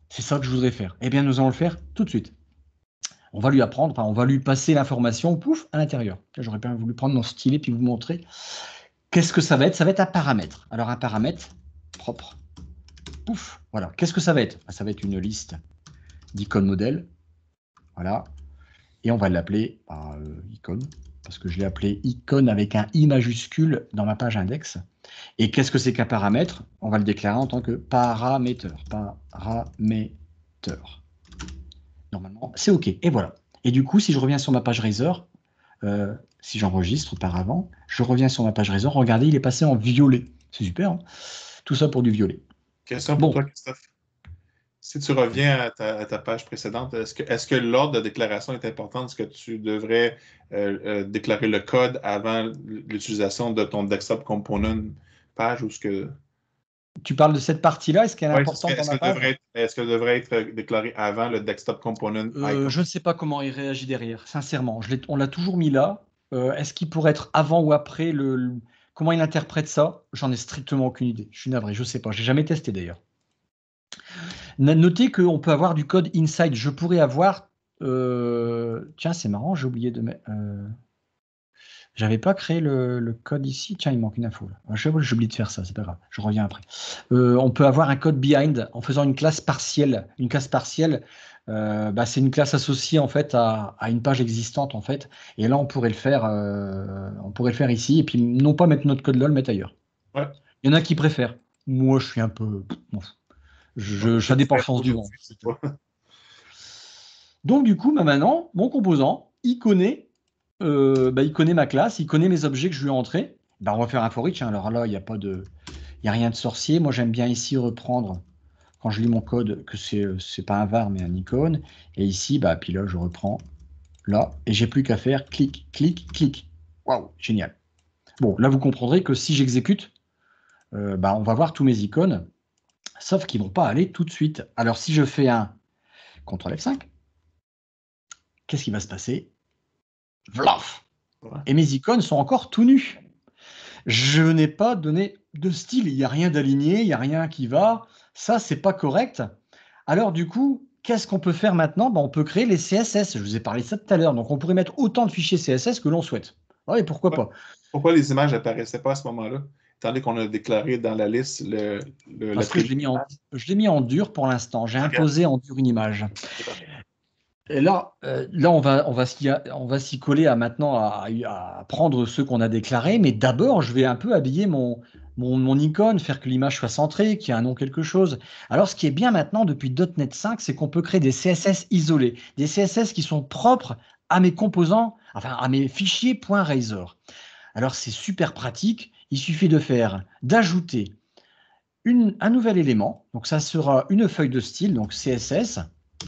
C'est ça que je voudrais faire. Eh bien, nous allons le faire tout de suite. On va lui apprendre, on va lui passer l'information, pouf, à l'intérieur. J'aurais bien voulu prendre mon stylet puis vous montrer. Qu'est-ce que ça va être Ça va être un paramètre. Alors, un paramètre propre. Pouf, voilà. Qu'est-ce que ça va être bah, Ça va être une liste d'icônes modèles. Voilà, et on va l'appeler bah, euh, icône, parce que je l'ai appelé icône avec un i majuscule dans ma page index. Et qu'est-ce que c'est qu'un paramètre On va le déclarer en tant que paramètre. Paramètre. Normalement, c'est OK. Et voilà. Et du coup, si je reviens sur ma page Razor, euh, si j'enregistre auparavant, je reviens sur ma page Razor, regardez, il est passé en violet. C'est super, hein. tout ça pour du violet. bon. Christophe si tu reviens à ta, page précédente, est-ce que, l'ordre de déclaration est important? Est-ce que tu devrais euh, euh, déclarer le code avant l'utilisation de ton desktop component page ou ce que. Tu parles de cette partie-là, est-ce qu'elle est ouais, importante Est-ce qu'elle devrait, être euh, déclarée avant le desktop component Je ne sais pas comment il réagit derrière, sincèrement. on l'a toujours mis là. est-ce qu'il pourrait être avant ou après Comment il interprète ça J'en ai strictement aucune idée. Je suis navré, je ne sais pas. Je n'ai jamais testé d'ailleurs. Notez qu'on peut avoir du code inside. Je pourrais avoir. Euh, tiens, c'est marrant, j'ai oublié de mettre. Euh, j'avais pas créé le, code ici. Tiens, il manque une info. Ah, j'oublie de faire ça, c'est pas grave. Je reviens après. Euh, on peut avoir un code behind en faisant une classe partielle. Une classe partielle, bah, c'est une classe associée en fait à, une page existante en fait. Et là, on pourrait le faire. on pourrait le faire ici et puis non pas mettre notre code là, le mettre ailleurs. Il y en a qui préfèrent. Moi, je suis un peu. Je, ça dépend sens du vent. Donc du coup, bah, maintenant, mon composant, il connaît, euh, bah, il ma classe, il connaît mes objets que je lui ai entrés. Bah, on va faire un for each. Hein. Alors là, il n'y a pas de, il a rien de sorcier. Moi, j'aime bien ici reprendre quand je lis mon code que c'est n'est pas un var mais un icône. Et ici, bah puis là, je reprends là et j'ai plus qu'à faire clic, clic, clic. Waouh, génial. Bon, là, vous comprendrez que si j'exécute, euh, bah, on va voir tous mes icônes sauf qu'ils vont pas aller tout de suite. Alors si je fais un CTRL F5, qu'est-ce qui va se passer Vlaf Et mes icônes sont encore tout nus. Je n'ai pas donné de style, il n'y a rien d'aligné, il n'y a rien qui va, ça c'est pas correct. Alors du coup, qu'est-ce qu'on peut faire maintenant ben, On peut créer les CSS, je vous ai parlé de ça tout à l'heure, donc on pourrait mettre autant de fichiers CSS que l'on souhaite. Oui, pourquoi pas Pourquoi les images n'apparaissaient pas à ce moment-là tandis qu'on a déclaré dans la liste le. Parce que je l'ai mis, en dur pour l'instant. J'ai imposé en dur une image. Et là, euh, là, on va, on va s'y coller à maintenant à, prendre ce qu'on a déclaré. mais d'abord, je vais un peu habiller mon, mon, mon icône, faire que l'image soit centrée, qu'il y ait un nom quelque chose. Alors, ce qui est bien maintenant depuis .NET 5, c'est qu'on peut créer des CSS isolés, des CSS qui sont propres à mes composants, enfin à mes fichiers .razor. Alors, c'est super pratique il suffit de faire, d'ajouter un nouvel élément. Donc ça sera une feuille de style, donc CSS,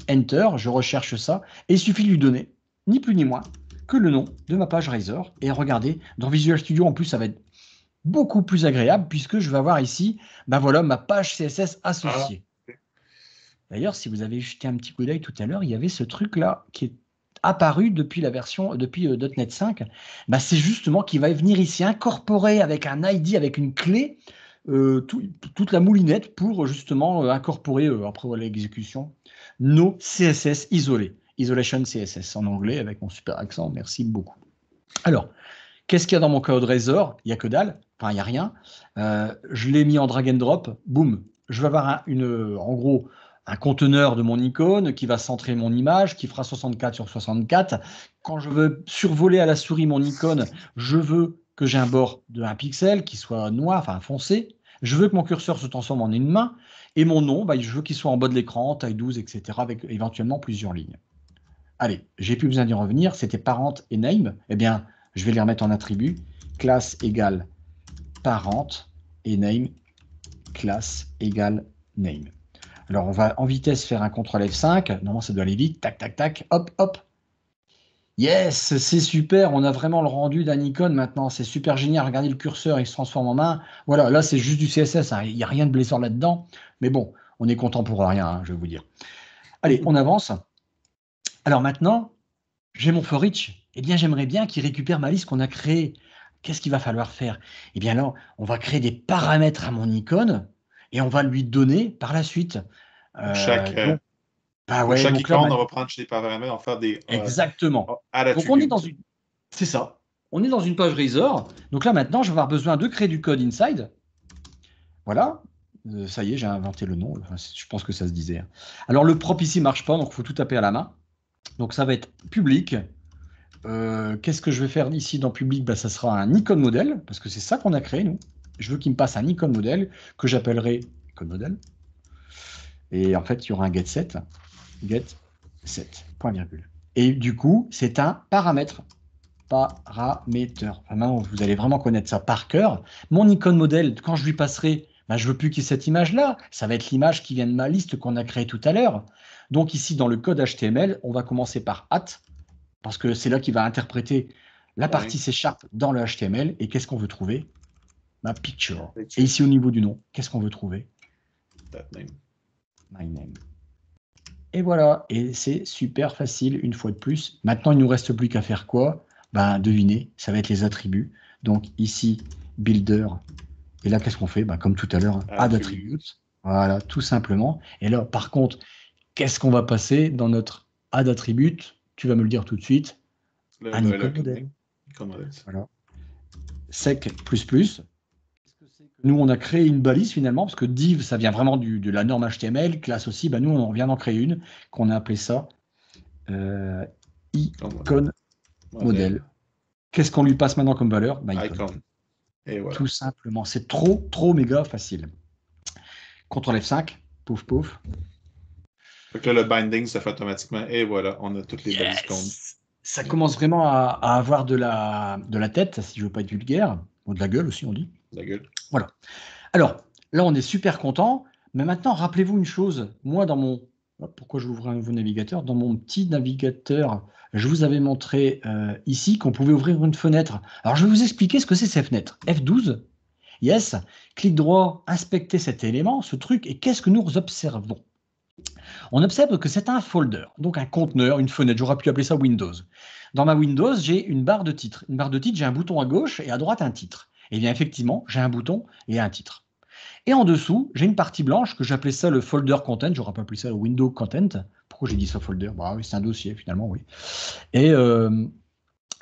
Enter, je recherche ça, et il suffit de lui donner, ni plus ni moins, que le nom de ma page Razor. Et regardez, dans Visual Studio, en plus, ça va être beaucoup plus agréable puisque je vais avoir ici, ben voilà, ma page CSS associée. D'ailleurs, si vous avez jeté un petit coup d'œil tout à l'heure, il y avait ce truc-là qui est apparu depuis la version depuis euh, .NET 5, bah c'est justement qui va venir ici incorporer avec un ID, avec une clé, euh, toute la moulinette pour euh, justement incorporer après l'exécution nos CSS isolés, isolation CSS en anglais avec mon super accent. Merci beaucoup. Alors, qu'est-ce qu'il y a dans mon code Razor Il n'y a que dalle, enfin il y a rien. je l'ai mis en drag and drop, boum. Je vais avoir une, en gros un conteneur de mon icône qui va centrer mon image, qui fera 64 sur 64. Quand je veux survoler à la souris mon icône, je veux que j'ai un bord de 1 pixel qui soit noir, enfin foncé. Je veux que mon curseur se transforme en une main. Et mon nom, bah, je veux qu'il soit en bas de l'écran, taille 12, etc., avec éventuellement plusieurs lignes. Allez, j'ai plus besoin d'y revenir. C'était parent et name. Eh bien, je vais les remettre en attribut. Classe égale parent et name. Classe égale name. Alors, on va en vitesse faire un contrôle F5. Normalement, ça doit aller vite. Tac, tac, tac. Hop, hop. Yes, c'est super. On a vraiment le rendu d'un icône maintenant. C'est super génial. Regardez le curseur, il se transforme en main. Voilà, là, c'est juste du CSS. Hein. Il y n'y a rien de blessant là-dedans. Mais bon, on est content pour rien, hein, je vais vous dire. Allez, on avance. Alors maintenant, j'ai mon for each. Eh bien, j'aimerais bien qu'il récupère ma liste qu'on a créée. Qu'est-ce qu'il va falloir faire Eh bien là, on va créer des paramètres à mon icône et on va lui donner par la suite. Euh, euh, bah chaque, donc, bah ouais, on va faire des. Euh, Exactement. Oh, donc on est dans une. C'est ça. On est dans une page Razor. Donc là maintenant, je vais avoir besoin de créer du code inside. Voilà. ça y est, j'ai inventé le nom. je pense que ça se disait. Hein. Alors le prop ici marche pas, donc il faut tout taper à la main. Donc ça va être public. Qu'est-ce que je vais faire ici dans public bah, Ça sera un icône modèle, parce que c'est ça qu'on a créé, nous je veux qu'il me passe un icône modèle que j'appellerai icon modèle. Et en fait, il y aura un get set, get set, point virgule. Et du coup, c'est un paramètre. Paramètre. vous allez vraiment connaître ça par cœur. Mon icône modèle, quand je lui passerai, je ben, je veux plus qu'il y ait cette image-là. Ça va être l'image qui vient de ma liste qu'on a créée tout à l'heure. Donc ici, dans le code HTML, on va commencer par at, parce que c'est là qu'il va interpréter la partie c dans le HTML. Et qu'est-ce qu'on veut trouver picture. Et ici, au niveau du nom, qu'est-ce qu'on veut trouver That name. My name. Et voilà, et c'est super facile une fois de plus. Maintenant, il nous reste plus qu'à faire quoi Ben, devinez, ça va être les attributs. Donc ici, builder. Et là, qu'est-ce qu'on fait ben, Comme tout à l'heure, hein, ah, add attributes. Voilà, tout simplement. Et là, par contre, qu'est-ce qu'on va passer dans notre add attribute Tu vas me le dire tout de suite. un Sec plus plus. Nous, on a créé une balise finalement, parce que div, ça vient vraiment de la norme HTML, classe aussi, bah, nous, on vient d'en créer une, qu'on a appelée ça euh, oh, icon model. Qu'est-ce qu'on lui passe maintenant comme valeur bah, icon. Tout simplement, c'est trop, trop méga facile. Ctrl F5, pouf, pouf. le binding se fait automatiquement, et voilà, on a toutes les yes. balises Ça commence vraiment à, avoir de la, de la tête, si je ne veux pas être vulgaire, ou de la gueule aussi, on dit. Voilà. Alors, là, on est super content. Mais maintenant, rappelez-vous une chose. Moi, dans mon. Euh, pourquoi ouvre un nouveau navigateur Dans mon petit navigateur, je vous avais montré euh, ici qu'on pouvait ouvrir une fenêtre. Alors, je vais vous expliquer ce que c'est ces fenêtre. F12, yes, clic droit, inspecter cet élément, ce truc, et qu'est-ce que nous observons on observe que c'est un folder, donc un conteneur, une fenêtre, j'aurais pu appeler ça Windows. Dans ma Windows, j'ai une barre de titre. Une barre de titre, j'ai un bouton à gauche et à droite un titre. Et eh bien effectivement, j'ai un bouton et un titre. Et en dessous, j'ai une partie blanche que j'appelais ça le folder content. J'aurais pas appelé ça le window content. Pourquoi j'ai dit ça folder bah, oui, C'est un dossier finalement, oui. Et, euh,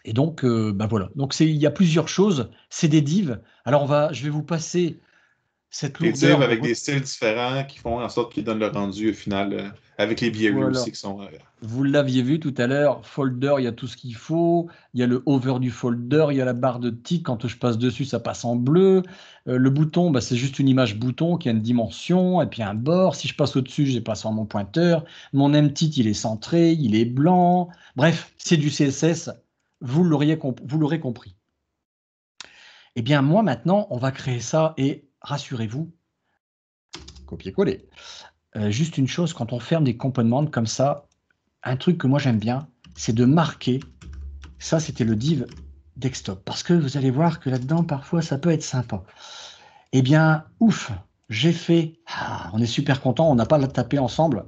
et donc, euh, bah voilà. Donc il y a plusieurs choses. C'est des divs. Alors on va, je vais vous passer cette lourdeur. Des divs avec des styles différents qui font en sorte qu'ils donnent le rendu au final euh, avec les billets Vous l'aviez vu tout à l'heure, folder, il y a tout ce qu'il faut. Il y a le over du folder, il y a la barre de titre, Quand je passe dessus, ça passe en bleu. Euh, le bouton, bah, c'est juste une image bouton qui a une dimension et puis un bord. Si je passe au-dessus, j'ai passe en mon pointeur. Mon m il est centré, il est blanc. Bref, c'est du CSS. Vous l'aurez compris. Eh bien, moi, maintenant, on va créer ça et rassurez-vous, copier-coller. Euh, juste une chose, quand on ferme des components comme ça, un truc que moi j'aime bien, c'est de marquer. Ça, c'était le div desktop. Parce que vous allez voir que là-dedans, parfois, ça peut être sympa. Eh bien, ouf, j'ai fait. Ah, on est super content, on n'a pas la taper ensemble.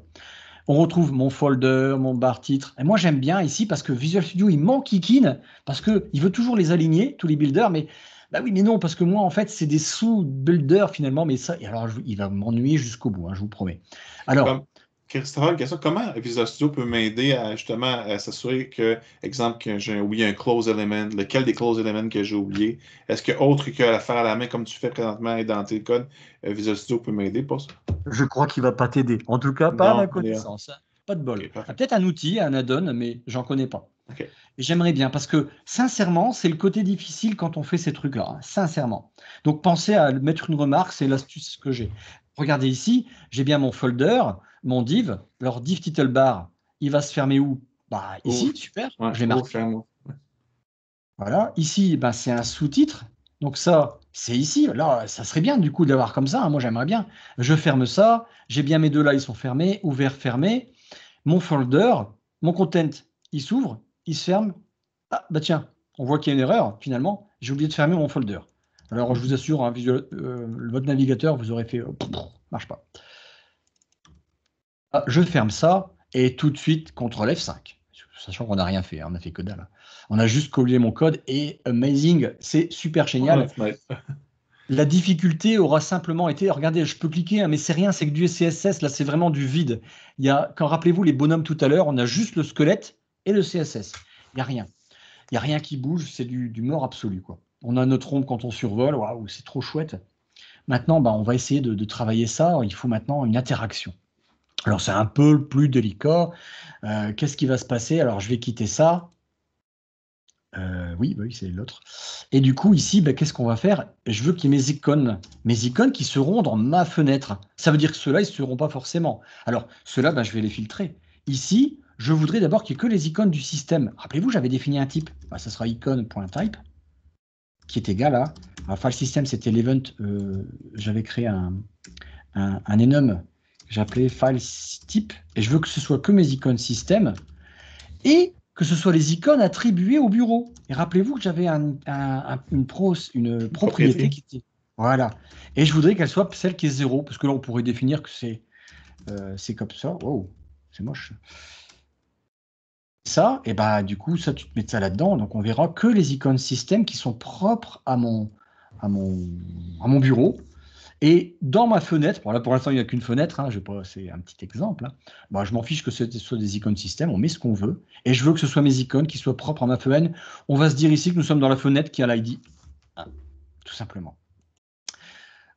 On retrouve mon folder, mon bar titre. Et moi, j'aime bien ici parce que Visual Studio, il kikine, parce qu'il veut toujours les aligner, tous les builders, mais bah oui, mais non, parce que moi, en fait, c'est des sous-builders finalement, mais ça, alors il va m'ennuyer jusqu'au bout, hein, je vous promets. Alors. Christophe, comment Visual Studio peut m'aider à justement à s'assurer que, exemple, que j'ai oublié un close element, lequel des close elements que j'ai oublié, est-ce que autre que à faire à la main comme tu fais présentement et dans tes codes, Visual Studio peut m'aider pour ça? Je crois qu'il ne va pas t'aider. En tout cas, pas à ma connaissance. Pas de bol. Ah, peut-être un outil, un add-on, mais j'en connais pas j'aimerais bien, parce que sincèrement, c'est le côté difficile quand on fait ces trucs-là, hein, sincèrement. Donc pensez à mettre une remarque, c'est l'astuce que j'ai. Regardez ici, j'ai bien mon folder, mon div, alors div title bar, il va se fermer où Bah ici, oh. super, ouais, je marqué. Oh, voilà, ici, bah c'est un sous-titre, donc ça, c'est ici. Là, ça serait bien du coup d'avoir comme ça. Hein, moi, j'aimerais bien. Je ferme ça. J'ai bien mes deux là, ils sont fermés, ouvert, fermé, Mon folder, mon content, il s'ouvre il se ferme. Ah, bah tiens, on voit qu'il y a une erreur, finalement, j'ai oublié de fermer mon folder. Alors, je vous assure, hein, euh, votre navigateur, vous aurez fait euh, marche pas. Ah, je ferme ça et tout de suite, CTRL F5, sachant qu'on n'a rien fait, hein, on a fait que dalle. On a juste collé mon code et amazing, c'est super génial. La difficulté aura simplement été, regardez, je peux cliquer, hein, mais c'est rien, c'est que du CSS, là c'est vraiment du vide. Il y a, quand rappelez-vous les bonhommes tout à l'heure, on a juste le squelette, et le CSS. Il n'y a rien. Il n'y a rien qui bouge, c'est du, mort absolu. Quoi. On a notre ombre quand on survole, waouh, c'est trop chouette. Maintenant, bah, on va essayer de, travailler ça. Il faut maintenant une interaction. Alors c'est un peu plus délicat. Euh, qu'est-ce qui va se passer Alors je vais quitter ça. Euh, oui, bah oui c'est l'autre. Et du coup, ici, bah, qu'est-ce qu'on va faire Je veux qu'il y ait mes icônes. Mes icônes qui seront dans ma fenêtre. Ça veut dire que ceux-là, ils ne seront pas forcément. Alors, ceux-là, je vais les filtrer. Ici, je voudrais d'abord qu'il n'y ait que les icônes du système. Rappelez-vous, j'avais défini un type. Bah, ça sera icône.type, qui est égal à. FileSystem, system, c'était l'event. Euh, j'avais créé un, un, enum que j'appelais file type. Et je veux que ce soit que mes icônes système et que ce soit les icônes attribuées au bureau. Et rappelez-vous que j'avais une, une propriété qui était. Voilà. Et je voudrais qu'elle soit celle qui est zéro, parce que là, on pourrait définir que c'est euh, comme ça. Wow, c'est moche ça, et bah du coup, ça, tu te mets ça là-dedans. Donc on verra que les icônes système qui sont propres à mon, à mon, à mon bureau. Et dans ma fenêtre, bon là pour l'instant il n'y a qu'une fenêtre, hein, je c'est un petit exemple. Hein. Bah, je m'en fiche que ce soit des icônes système, on met ce qu'on veut. Et je veux que ce soit mes icônes qui soient propres à ma fenêtre. On va se dire ici que nous sommes dans la fenêtre qui a l'ID. Ah, tout simplement.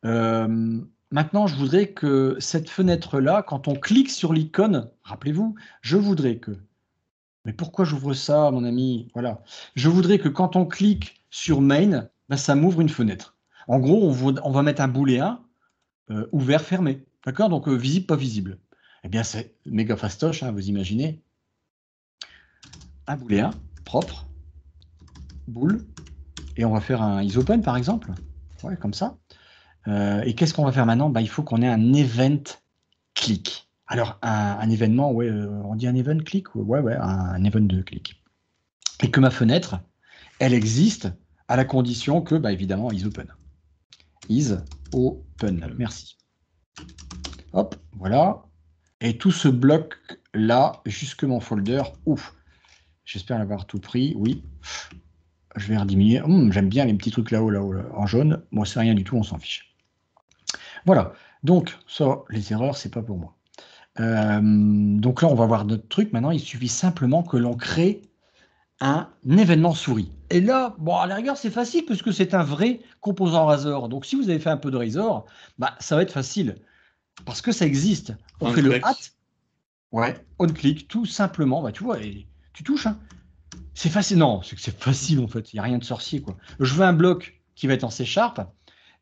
Euh, maintenant, je voudrais que cette fenêtre-là, quand on clique sur l'icône, rappelez-vous, je voudrais que mais pourquoi j'ouvre ça, mon ami Voilà. Je voudrais que quand on clique sur main, ben, ça m'ouvre une fenêtre. En gros, on, va, mettre un booléen euh, ouvert, fermé. D'accord Donc euh, visible, pas visible. Eh bien, c'est méga fastoche, hein, vous imaginez. Un booléen propre, boule, et on va faire un isopen par exemple. Ouais, comme ça. Euh, et qu'est-ce qu'on va faire maintenant ben, Il faut qu'on ait un event click. Alors, un, événement, euh, on dit un event click Ouais, ouais, un, event de click. Et que ma fenêtre, elle existe à la condition que, bah, évidemment, is open. Is open. Merci. Hop, voilà. Et tout ce bloc-là, jusque mon folder, ouf. J'espère l'avoir tout pris, oui. Je vais rediminuer. Hum, j'aime bien les petits trucs là-haut, là-haut, en jaune. Moi, c'est rien du tout, on s'en fiche. Voilà. Donc, ça, les erreurs, c'est pas pour moi. Euh, donc là, on va voir notre truc. Maintenant, il suffit simplement que l'on crée un événement souris. Et là, bon, à la rigueur, c'est facile puisque c'est un vrai composant Razor. Donc si vous avez fait un peu de Razor, bah, ça va être facile parce que ça existe. On, fait le hat. Ouais, on clique, tout simplement. Bah, tu vois, tu touches. Hein. C'est facile. Non, c'est que c'est facile en fait. Il n'y a rien de sorcier. Quoi. Je veux un bloc qui va être en C-Sharp.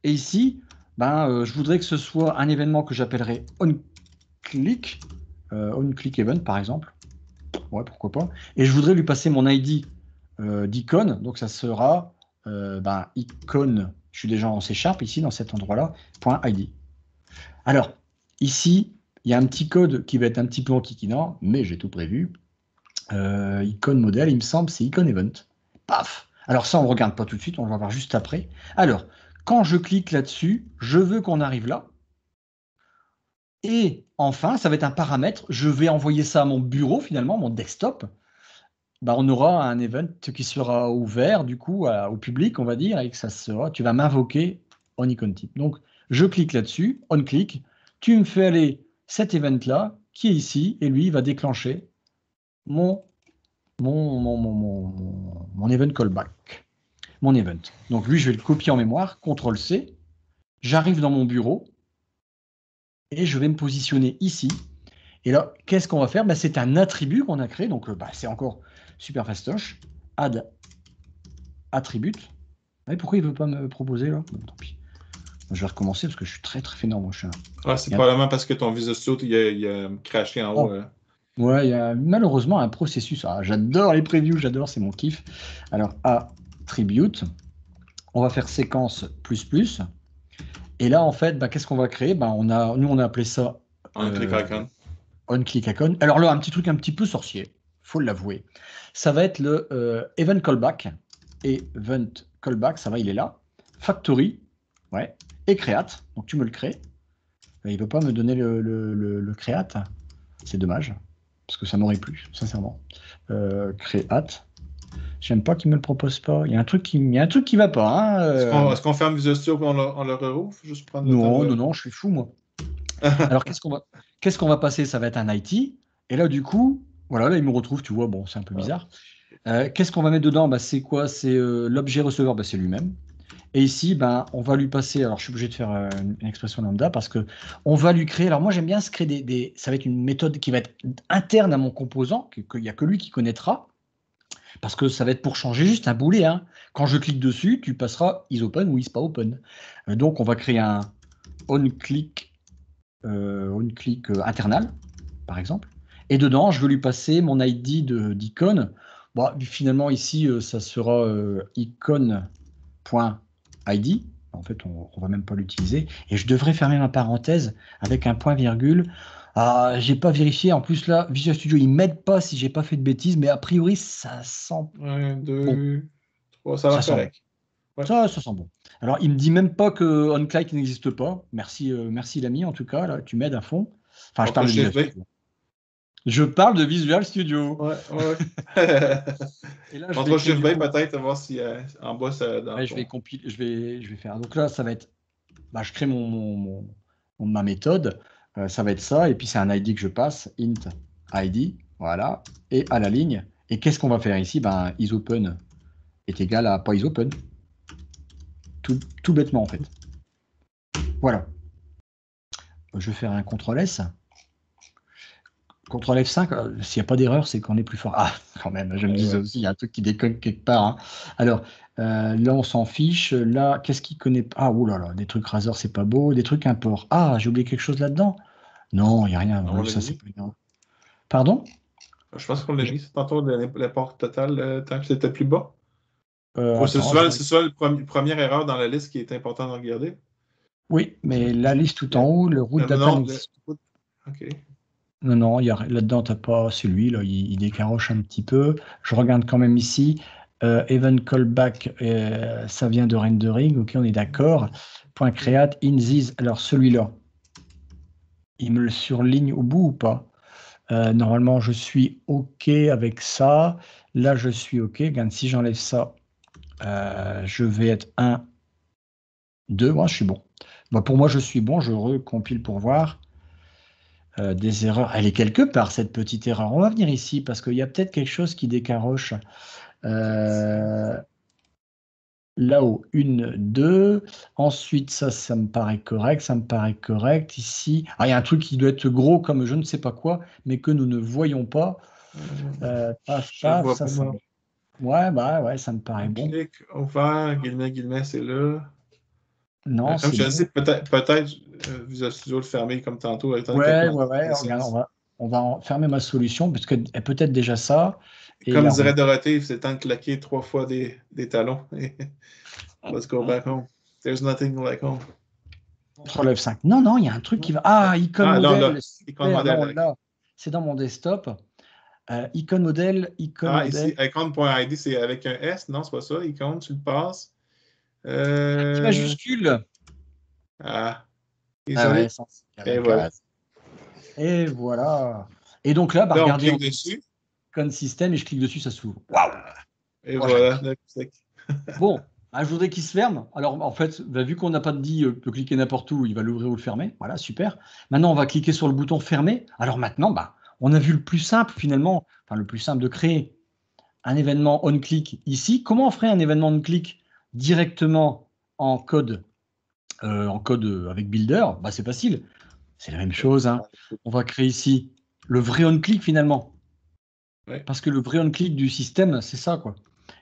Et ici, ben, euh, je voudrais que ce soit un événement que j'appellerai on clic, on click event par exemple. Ouais, pourquoi pas. Et je voudrais lui passer mon ID euh, d'icône, donc ça sera euh, ben, icône, je suis déjà en C Sharp ici, dans cet endroit-là, .id. Alors, ici, il y a un petit code qui va être un petit peu enquiquinant, mais j'ai tout prévu. Euh, icône modèle, il me semble, c'est icône event. Paf Alors ça, on ne regarde pas tout de suite, on va voir juste après. Alors, quand je clique là-dessus, je veux qu'on arrive là. Et enfin, ça va être un paramètre. Je vais envoyer ça à mon bureau, finalement, mon desktop. Bah, on aura un event qui sera ouvert, du coup, au public, on va dire, et que ça sera, tu vas m'invoquer en icône type. Donc, je clique là-dessus, on click, tu me fais aller cet event-là, qui est ici, et lui, il va déclencher mon, mon, mon, mon, mon event callback, mon event. Donc, lui, je vais le copier en mémoire, CTRL-C, j'arrive dans mon bureau, et je vais me positionner ici. Et là, qu'est-ce qu'on va faire bah, C'est un attribut qu'on a créé, donc euh, bah, c'est encore super fastoche. Add attribute. Ah, mais pourquoi il ne veut pas me proposer là Je vais recommencer parce que je suis très très fainéant. Je c'est probablement parce que ton Visual il a, il a craché en haut. Oh. Hein. Ouais, il y a malheureusement un processus. Ah, j'adore les previews, j'adore, c'est mon kiff. Alors, attribute. On va faire séquence plus plus. Et là, en fait, bah, qu'est-ce qu'on va créer bah, on a, Nous, on a appelé ça. On click euh, On click Alors là, un petit truc un petit peu sorcier, faut l'avouer. Ça va être le euh, event callback. Event callback, ça va, il est là. Factory, ouais. Et create, donc tu me le crées. Euh, il ne veut pas me donner le, le, create. C'est dommage, parce que ça m'aurait plu, sincèrement. create. J'aime pas ne me le propose pas. Il y a un truc qui, ne qui va pas. Hein, euh. Est-ce qu'on ferme Visual Studio en le, Non, non, non, je suis fou moi. Alors qu'est-ce qu'on va, qu'est-ce va passer Ça va être un IT. Et là, du coup, voilà, là, me retrouve. Tu vois, bon, c'est un peu bizarre. Euh, qu'est-ce qu'on va mettre dedans bah, C'est quoi C'est euh, l'objet receveur, bah, c'est lui-même. Et ici, ben, on va lui passer. Alors, je suis obligé de faire une expression lambda parce que on va lui créer. Alors, moi, j'aime bien se créer des, des, Ça va être une méthode qui va être interne à mon composant, qu'il n'y a que lui qui connaîtra. Parce que ça va être pour changer juste un boulet. Hein. Quand je clique dessus, tu passeras is open ou is open. Euh, donc on va créer un on-click euh, euh, internal, par exemple. Et dedans, je veux lui passer mon ID d'icône. Bon, finalement, ici, ça sera icône.id ». En fait, on ne va même pas l'utiliser. Et je devrais fermer ma parenthèse avec un point virgule ah, j'ai pas vérifié. En plus, là, Visual Studio, il m'aide pas si j'ai pas fait de bêtises, mais a priori, ça sent. Un, deux, ça va ça sent... ouais. ça, ça, sent bon. Alors, il me dit même pas que OnClight n'existe pas. Merci, euh, merci l'ami, en tout cas. Là, tu m'aides à fond. Enfin, je parle, je parle, de Visual Studio. Ouais, ouais. Et là, je vais peut-être, voir si euh, en bas, ça. Euh, dans je, vais compiler je, vais, je vais faire. Donc là, ça va être. Bah, je crée mon, mon ma méthode. Euh, ça va être ça. Et puis c'est un ID que je passe, int ID, voilà, et à la ligne. Et qu'est-ce qu'on va faire ici Ben isOpen est égal à pas isOpen. Tout, tout bêtement en fait. Voilà. Je vais faire un CTRL S. Contrôle F5, euh, s'il n'y a pas d'erreur, c'est qu'on est plus fort. Ah, quand même, je me disais aussi, il y a un truc qui déconne quelque part. Hein. Alors, euh, là, on s'en fiche. Là, qu'est-ce qu'il connaît Ah, oulala, là des trucs Razor, c'est pas beau. Des trucs import. Ah, j'ai oublié quelque chose là-dedans. Non, il n'y a rien. ça, c'est Pardon Je pense qu'on l'a mis tantôt, l'import total, euh, tant que c'était plus bas. c'est souvent, la première, erreur dans la liste qui est importante à regarder. Oui, mais la liste tout en haut, le route d'attente. OK. Non, non, là-dedans, tu n'as pas celui, là, il, il, décaroche un petit peu. Je regarde quand même ici. Euh, Callback, euh, ça vient de rendering, ok, on est d'accord. Point create, this. alors celui-là, il me le surligne au bout ou pas euh, Normalement, je suis ok avec ça. Là, je suis ok. si j'enlève ça, euh, je vais être 1, 2, moi, je suis Bon, bah, pour moi, je suis bon, je recompile pour voir. Euh, des erreurs. Elle est quelque part, cette petite erreur. On va venir ici parce qu'il y a peut-être quelque chose qui décaroche. Euh, là-haut, une, deux. Ensuite, ça, ça me paraît correct, ça me paraît correct. Ici, ah, il y a un truc qui doit être gros comme je ne sais pas quoi, mais que nous ne voyons pas. Euh, ça, Ouais, bah ouais, ça me paraît bon. guillemets, guillemets, c'est là. Non, comme je peut-être euh, vous avez le fermé comme tantôt. Oui, ouais, ouais, on va, on va fermer ma solution, parce que peut-être déjà ça. comme dirait on... Dorothée, c'est temps de claquer trois fois des, des talons. Let's go back home. There's nothing like home. Contrôle Non, non, il y a un truc qui va. Ah, ah icon modèle. C'est dans mon desktop. Euh, icon modèle, ah, modèle. icon.id, c'est avec un S, non, c'est pas ça. Icon, tu le passes. Euh... Majuscule. Ah. ah et, et, voilà. et voilà. Et donc là, bah, regardez. On clique dessus. et je clique dessus, ça s'ouvre. Waouh. Et voilà. bon. je voudrais qu'il se ferme. Alors, en fait, bah, vu qu'on n'a pas dit il euh, de cliquer n'importe où, il va l'ouvrir ou le fermer. Voilà, super. Maintenant, on va cliquer sur le bouton fermer. Alors maintenant, bah, on a vu le plus simple finalement, enfin le plus simple de créer un événement on-click ici. Comment on ferait un événement on-click directement en code, euh, en code euh, avec Builder, bah, c'est facile. C'est la même chose. Hein. On va créer ici le vrai on-click finalement. Parce que le vrai on-click du système, c'est ça. quoi.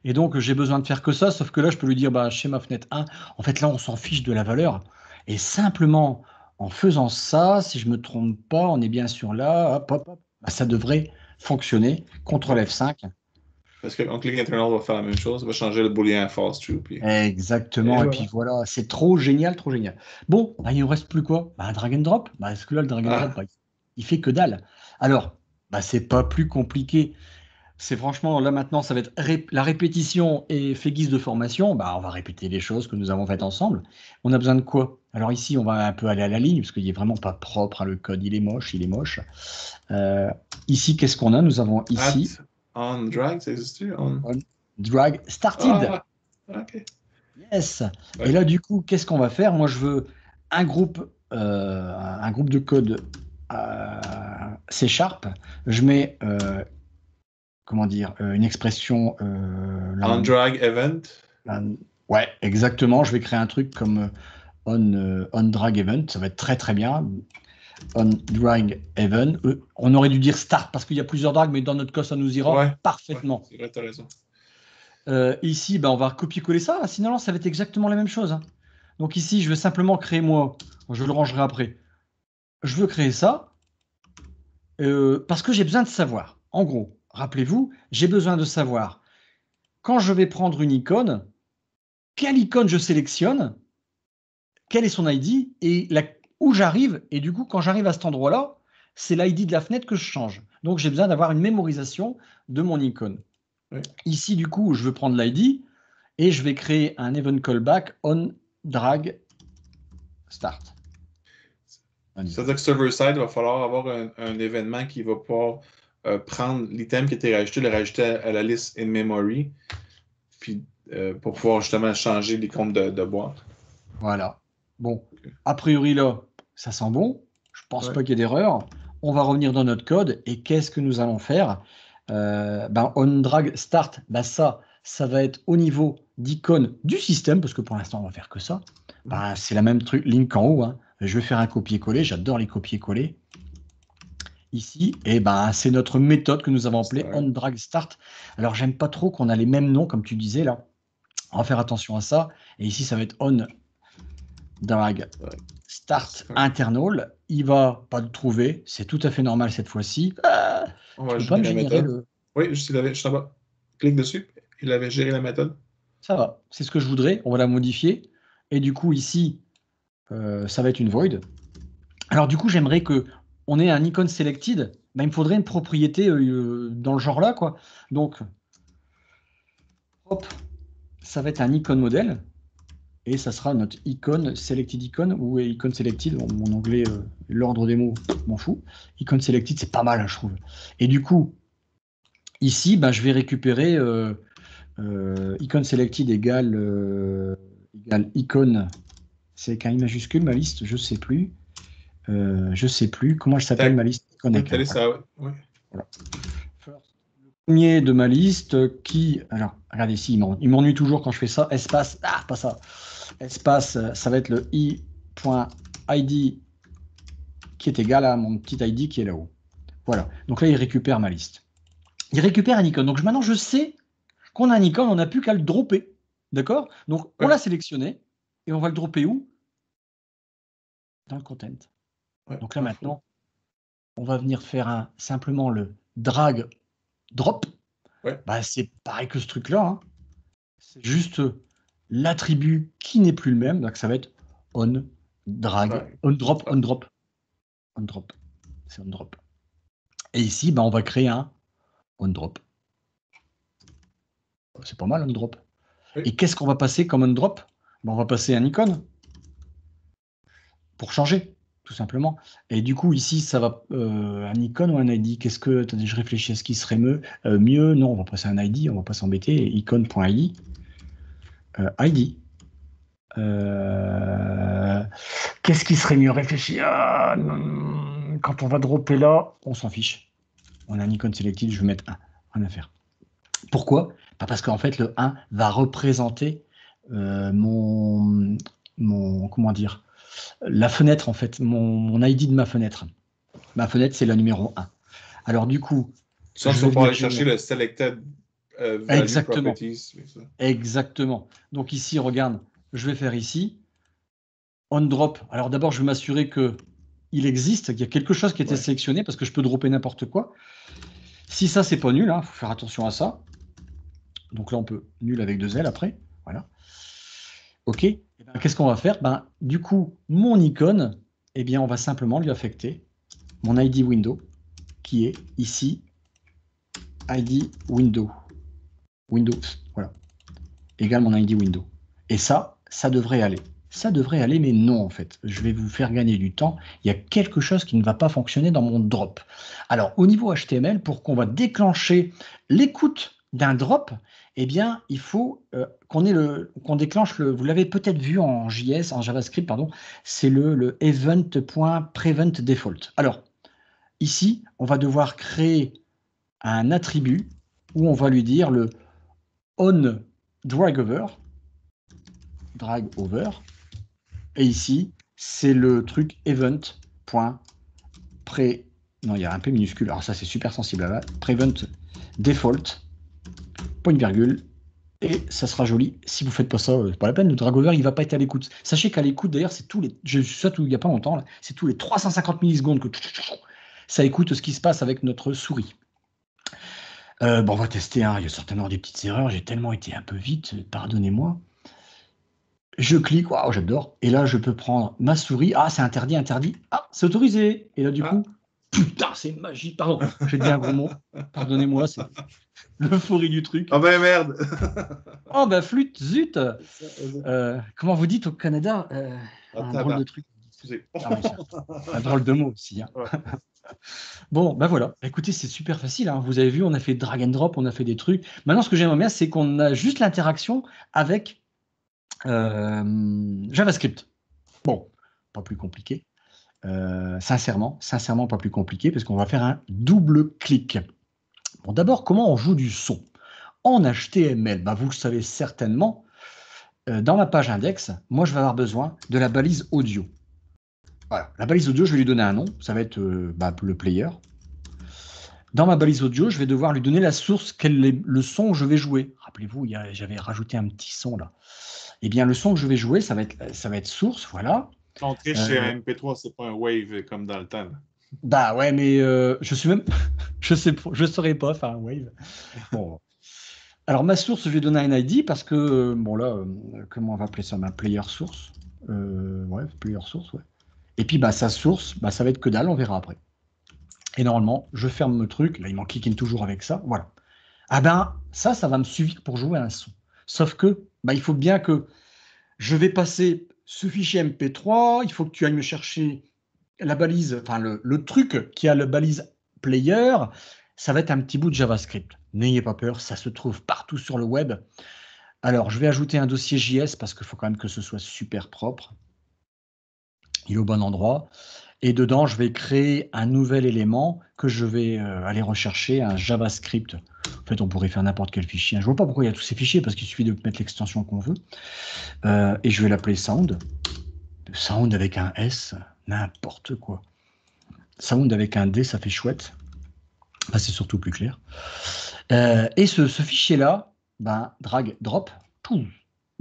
Et donc, j'ai besoin de faire que ça, sauf que là, je peux lui dire, bah, chez ma fenêtre 1, en fait, là, on s'en fiche de la valeur. Et simplement, en faisant ça, si je ne me trompe pas, on est bien sûr là, hop, hop, bah, ça devrait fonctionner. CTRL F5, parce qu'en click internal, on va faire la même chose, on va changer le boolean à false true. Exactement, et, puis voilà, c'est trop génial, trop génial. Bon, bah, il ne reste plus quoi bah, Un drag and drop Parce bah, que là, le drag and ah. drop, il fait que dalle. Alors, bah, c'est pas plus compliqué. C'est franchement, là maintenant, ça va être la répétition et fait guise de formation. Bah, on va répéter les choses que nous avons faites ensemble. On a besoin de quoi Alors ici, on va un peu aller à la ligne, parce qu'il n'est vraiment pas propre, hein, le code, il est moche, il est moche. Euh, ici, qu'est-ce qu'on a Nous avons ici... On Drag, ça existe-tu on... Drag Started. Ah, ok. Yes. Et là, du coup, qu'est-ce qu'on va faire Moi, je veux un groupe, euh, un groupe de code euh, C Sharp. Je mets, euh, comment dire, une expression. on drag event. ouais, exactement. Je vais créer un truc comme on, on drag event. Ça va être très très bien on Drying Heaven. Euh, on aurait dû dire start parce qu'il y a plusieurs drags, mais dans notre cas, ça nous ira parfaitement. as raison. Euh, ici, ben on va copier-coller ça. Ah, sinon, ça va être exactement la même chose. Hein. Donc ici, je vais simplement créer moi. Je le rangerai après. Je veux créer ça euh, parce que j'ai besoin de savoir. En gros, rappelez-vous, j'ai besoin de savoir quand je vais prendre une icône, quelle icône je sélectionne, quel est son ID et la où j'arrive. Et du coup, quand j'arrive à cet endroit-là, c'est l'ID de la fenêtre que je change. Donc, j'ai besoin d'avoir une mémorisation de mon icône. Ici, du coup, je veux prendre l'ID et je vais créer un event callback on drag start. cest veut dire que server-side, va falloir avoir un, événement qui va pouvoir euh, prendre l'item qui a été rajouté, le rajouter à, la liste in memory, euh, pour pouvoir justement changer l'icône de, de boîte. Voilà. Bon, a priori là, ça sent bon, je pense pas qu'il y ait d'erreur. On va revenir dans notre code et qu'est-ce que nous allons faire euh, ben, On drag start, ben, ça, ça va être au niveau d'icône du système, parce que pour l'instant on va faire que ça. Ben, c'est la même truc, link en haut. Hein. Je vais faire un copier-coller, j'adore les copier-coller. Ici, et ben, c'est notre méthode que nous avons appelée on drag start. Alors j'aime pas trop qu'on a les mêmes noms, comme tu disais là. On va faire attention à ça. Et ici, ça va être on Drag Start Internal. Il va pas le trouver. C'est tout à fait normal cette fois-ci. Ah, on va pas Oui, je va. Clique dessus. Il avait géré la méthode. Ça va. C'est ce que je voudrais. On va la modifier. Et du coup, ici, euh, ça va être une void. Alors du coup, j'aimerais que on ait un icon selected. il me faudrait une propriété euh, euh, dans le genre là, quoi. Donc, hop, ça va être un icon modèle et ça sera notre icône selected icon ou icône selected, mon anglais, euh, l'ordre des mots, m'en fous. icône selected, c'est pas mal, je trouve. Et du coup, ici, bah, je vais récupérer euh, euh selected égale, euh, égale icon, c'est qu'un i majuscule, ma liste, je sais plus. je sais plus comment je s'appelle ma liste. Le premier de ma liste qui, alors regardez ici, il m'ennuie toujours quand je fais ça, espace, ah, pas ça espace, euh, ça va être le i.id qui est égal à mon petit id qui est là-haut. Voilà. Donc là, il récupère ma liste. Il récupère un icône. Donc maintenant, je sais qu'on a un icône, on n'a plus qu'à le dropper. D'accord Donc on l'a sélectionné et on va le dropper où Dans le content. Donc là, maintenant, on va venir faire un, simplement le drag drop. Bah, c'est pareil que ce truc-là. Hein. C'est juste l'attribut qui n'est plus le même. Donc ça va être on drag, on drop, on drop, drop. C'est on drop. Et ici, ben, on va créer un on drop. C'est pas mal on drop. Et qu'est-ce qu'on va passer comme on drop ben, On va passer un icône pour changer, tout simplement. Et du coup, ici, ça va euh, un icône ou un ID. Qu'est-ce que. Attendez, je réfléchis à ce qui serait mieux. Euh, mieux, non, on va passer un ID, on va pas s'embêter. Icône.id. Euh, Heidi. Euh, qu'est-ce qui serait mieux réfléchi ah, hmm, quand on va dropper là, on s'en fiche. On a un icône sélective, je vais mettre 1. Rien Pourquoi Parce qu'en fait, le 1 va représenter euh, mon, Comment dire La fenêtre, en fait, mon, ID de ma fenêtre. Ma fenêtre, c'est la numéro 1. Alors, du coup. Sans pour aller chercher le selected euh, Exactement. Exactement. Donc ici, regarde, je vais faire ici on drop. Alors d'abord, je vais m'assurer qu'il existe, qu'il y a quelque chose qui a été sélectionné parce que je peux dropper n'importe quoi. Si ça, c'est pas nul, il hein, faut faire attention à ça. Donc là, on peut nul avec deux L après. Voilà. OK. Eh ben, qu'est-ce qu'on va faire ben, Du coup, mon icône, eh bien, on va simplement lui affecter mon ID window qui est ici ID window. Windows. Voilà. Égale mon ID Windows. Et ça, ça devrait aller. Ça devrait aller, mais non, en fait. Je vais vous faire gagner du temps. Il y a quelque chose qui ne va pas fonctionner dans mon drop. Alors, au niveau HTML, pour qu'on va déclencher l'écoute d'un drop, eh bien, il faut euh, le, qu'on déclenche le. Vous l'avez peut-être vu en JS, en JavaScript, pardon, c'est le, le event.preventDefault. Alors, ici, on va devoir créer un attribut où on va lui dire le, on drag over, drag over, et ici, c'est le truc event.pre, non, il y a un P minuscule, alors ça c'est super sensible là, prevent default, point virgule, et ça sera joli. Si vous faites pas ça, euh, c'est pas la peine. Le dragover, il va pas être à l'écoute. Sachez qu'à l'écoute, d'ailleurs, c'est tous les, je ça tout, il y a pas longtemps, c'est tous les 350 millisecondes que ça écoute ce qui se passe avec notre souris. Euh, bon, on va tester, hein. il y a certainement des petites erreurs, j'ai tellement été un peu vite, euh, pardonnez-moi. Je clique, waouh, j'adore. Et là, je peux prendre ma souris. Ah, c'est interdit, interdit. Ah, c'est autorisé. Et là, du ah. coup, putain, c'est magique. Pardon, j'ai dit un gros mot. Pardonnez-moi, c'est l'euphorie du truc. Oh ben merde. oh ben flûte, zut. Euh, comment vous dites au Canada ah, Un drôle de truc. Excusez. un drôle de mot aussi. Hein. Bon, ben voilà. Écoutez, c'est super facile. Hein. Vous avez vu, on a fait drag and drop, on a fait des trucs. Maintenant, ce que j'aimerais bien, c'est qu'on a juste l'interaction avec euh, JavaScript. Bon, pas plus compliqué. Euh, sincèrement, sincèrement, pas plus compliqué, parce qu'on va faire un double clic. Bon, d'abord, comment on joue du son En HTML, bah, vous le savez certainement, euh, dans ma page index, moi, je vais avoir besoin de la balise audio. La balise audio, je vais lui donner un nom. Ça va être euh, bah, le player. Dans ma balise audio, je vais devoir lui donner la source, le son que je vais jouer. Rappelez-vous, j'avais rajouté un petit son là. Eh bien, le son que je vais jouer, ça va être, ça va être source, voilà. L'entrée chez euh, MP3, c'est pas un wave comme dans le temps. Bah ouais, mais euh, je suis même, je sais, je saurais pas faire un wave. Bon. Alors ma source, je vais donner un ID parce que bon là, comment on va appeler ça, ma player source. ouais, player source, ouais. Et puis, bah, sa source, bah, ça va être que dalle, on verra après. Et normalement, je ferme le truc. Là, il m'en kick toujours avec ça. Voilà. Ah ben, ça, ça va me suivre pour jouer un son. Sauf que, bah, il faut bien que je vais passer ce fichier MP3. Il faut que tu ailles me chercher la balise, enfin, le, le truc qui a la balise player. Ça va être un petit bout de JavaScript. N'ayez pas peur, ça se trouve partout sur le web. Alors, je vais ajouter un dossier JS parce qu'il faut quand même que ce soit super propre il est au bon endroit. Et dedans, je vais créer un nouvel élément que je vais euh, aller rechercher, un JavaScript. En fait, on pourrait faire n'importe quel fichier. Je ne vois pas pourquoi il y a tous ces fichiers, parce qu'il suffit de mettre l'extension qu'on veut. Euh, et je vais l'appeler sound. Sound avec un S, n'importe quoi. Sound avec un D, ça fait chouette. C'est surtout plus clair. Euh, et ce, fichier-là, ben, drag, drop, tout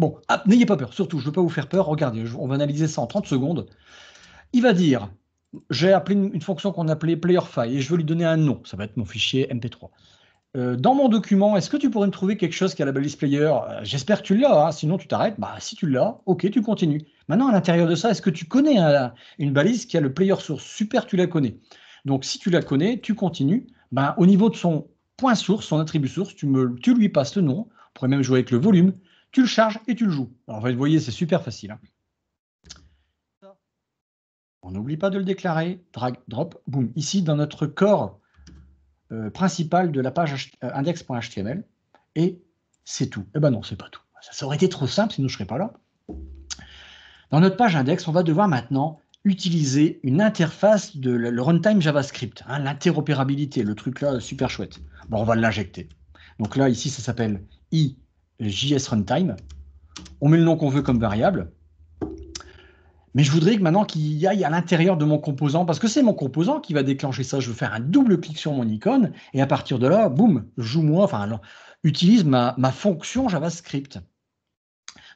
Bon, ah, n'ayez pas peur, surtout, je ne veux pas vous faire peur. Regardez, on va analyser ça en 30 secondes. Il va dire j'ai appelé une, fonction qu'on appelait PlayerFile et je veux lui donner un nom. Ça va être mon fichier MP3. Euh, dans mon document, est-ce que tu pourrais me trouver quelque chose qui a la balise player euh, J'espère que tu l'as, hein. sinon tu t'arrêtes. Bah, si tu l'as, ok, tu continues. Maintenant, à l'intérieur de ça, est-ce que tu connais une balise qui a le player source Super, tu la connais. Donc, si tu la connais, tu continues. Bah, au niveau de son point source, son attribut source, tu, tu lui passes le nom. On pourrait même jouer avec le volume tu le charges et tu le joues. Alors, vous voyez, c'est super facile. Hein. On n'oublie pas de le déclarer. Drag, drop, boum. Ici, dans notre corps euh, principal de la page euh, index.html. Et c'est tout. Eh ben non, c'est pas tout. Ça, aurait été trop simple, si nous ne serais pas là. Dans notre page index, on va devoir maintenant utiliser une interface de le runtime JavaScript, hein, l'interopérabilité, le truc là super chouette. Bon, on va l'injecter. Donc là, ici, ça s'appelle i JS runtime. On met le nom qu'on veut comme variable. Mais je voudrais que maintenant qu'il y aille à l'intérieur de mon composant, parce que c'est mon composant qui va déclencher ça. Je veux faire un double clic sur mon icône, et à partir de là, boum, joue moi, enfin, utilise ma, fonction JavaScript.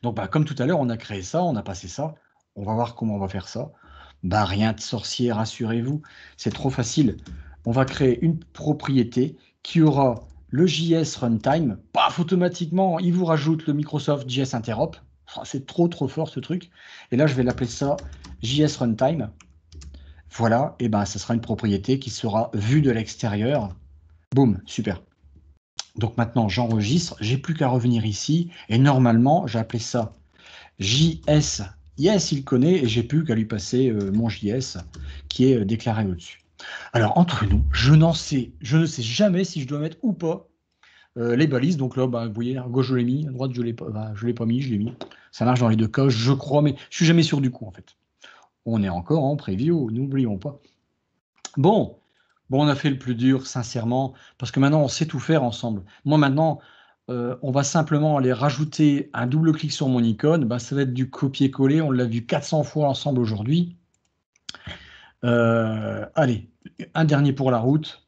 Donc, bah, comme tout à l'heure, on a créé ça, on a passé ça. On va voir comment on va faire ça. Bah, rien de sorcier, rassurez-vous, c'est trop facile. On va créer une propriété qui aura le JS Runtime, paf, automatiquement, il vous rajoute le Microsoft JS Interop. c'est trop, trop fort ce truc. Et là, je vais l'appeler ça JS Runtime. Voilà, et ben, ça sera une propriété qui sera vue de l'extérieur. Boum, super. Donc maintenant, j'enregistre, j'ai plus qu'à revenir ici, et normalement, j'ai appelé ça JS. Yes, il connaît, et j'ai plus qu'à lui passer euh, mon JS qui est euh, déclaré au-dessus. Alors, entre nous, je n'en sais, je ne sais jamais si je dois mettre ou pas euh, les balises. Donc là, bah, vous voyez, à gauche, je l'ai mis, à droite, je ne bah, l'ai pas, mis, je l'ai mis. Ça marche dans les deux cas, je crois, mais je suis jamais sûr du coup, en fait. On est encore en preview, n'oublions pas. Bon, bon, on a fait le plus dur, sincèrement, parce que maintenant, on sait tout faire ensemble. Moi, maintenant, euh, on va simplement aller rajouter un double clic sur mon icône. Bah, ça va être du copier-coller, on l'a vu 400 fois ensemble aujourd'hui. Euh, allez, un dernier pour la route.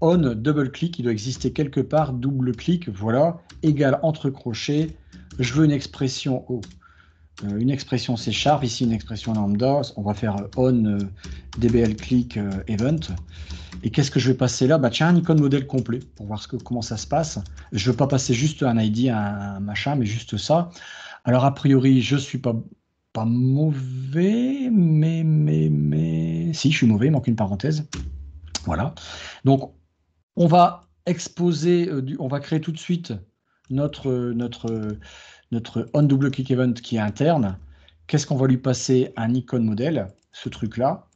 On, double clic, il doit exister quelque part, double clic, voilà, égal entre crochets, je veux une expression O. Euh, une expression C sharp, ici une expression lambda, on va faire on euh, dbl click event. Et qu'est-ce que je vais passer là bah, Tiens, un icône modèle complet pour voir ce que, comment ça se passe. Je ne veux pas passer juste un ID, un, un machin, mais juste ça. Alors, a priori, je ne suis pas mauvais, mais, mais, mais... Si, je suis mauvais, manque une parenthèse. Voilà. Donc, on va exposer, euh, on va créer tout de suite notre, notre, notre on double click event qui est interne. Qu'est-ce qu'on va lui passer Un icône modèle, ce truc-là.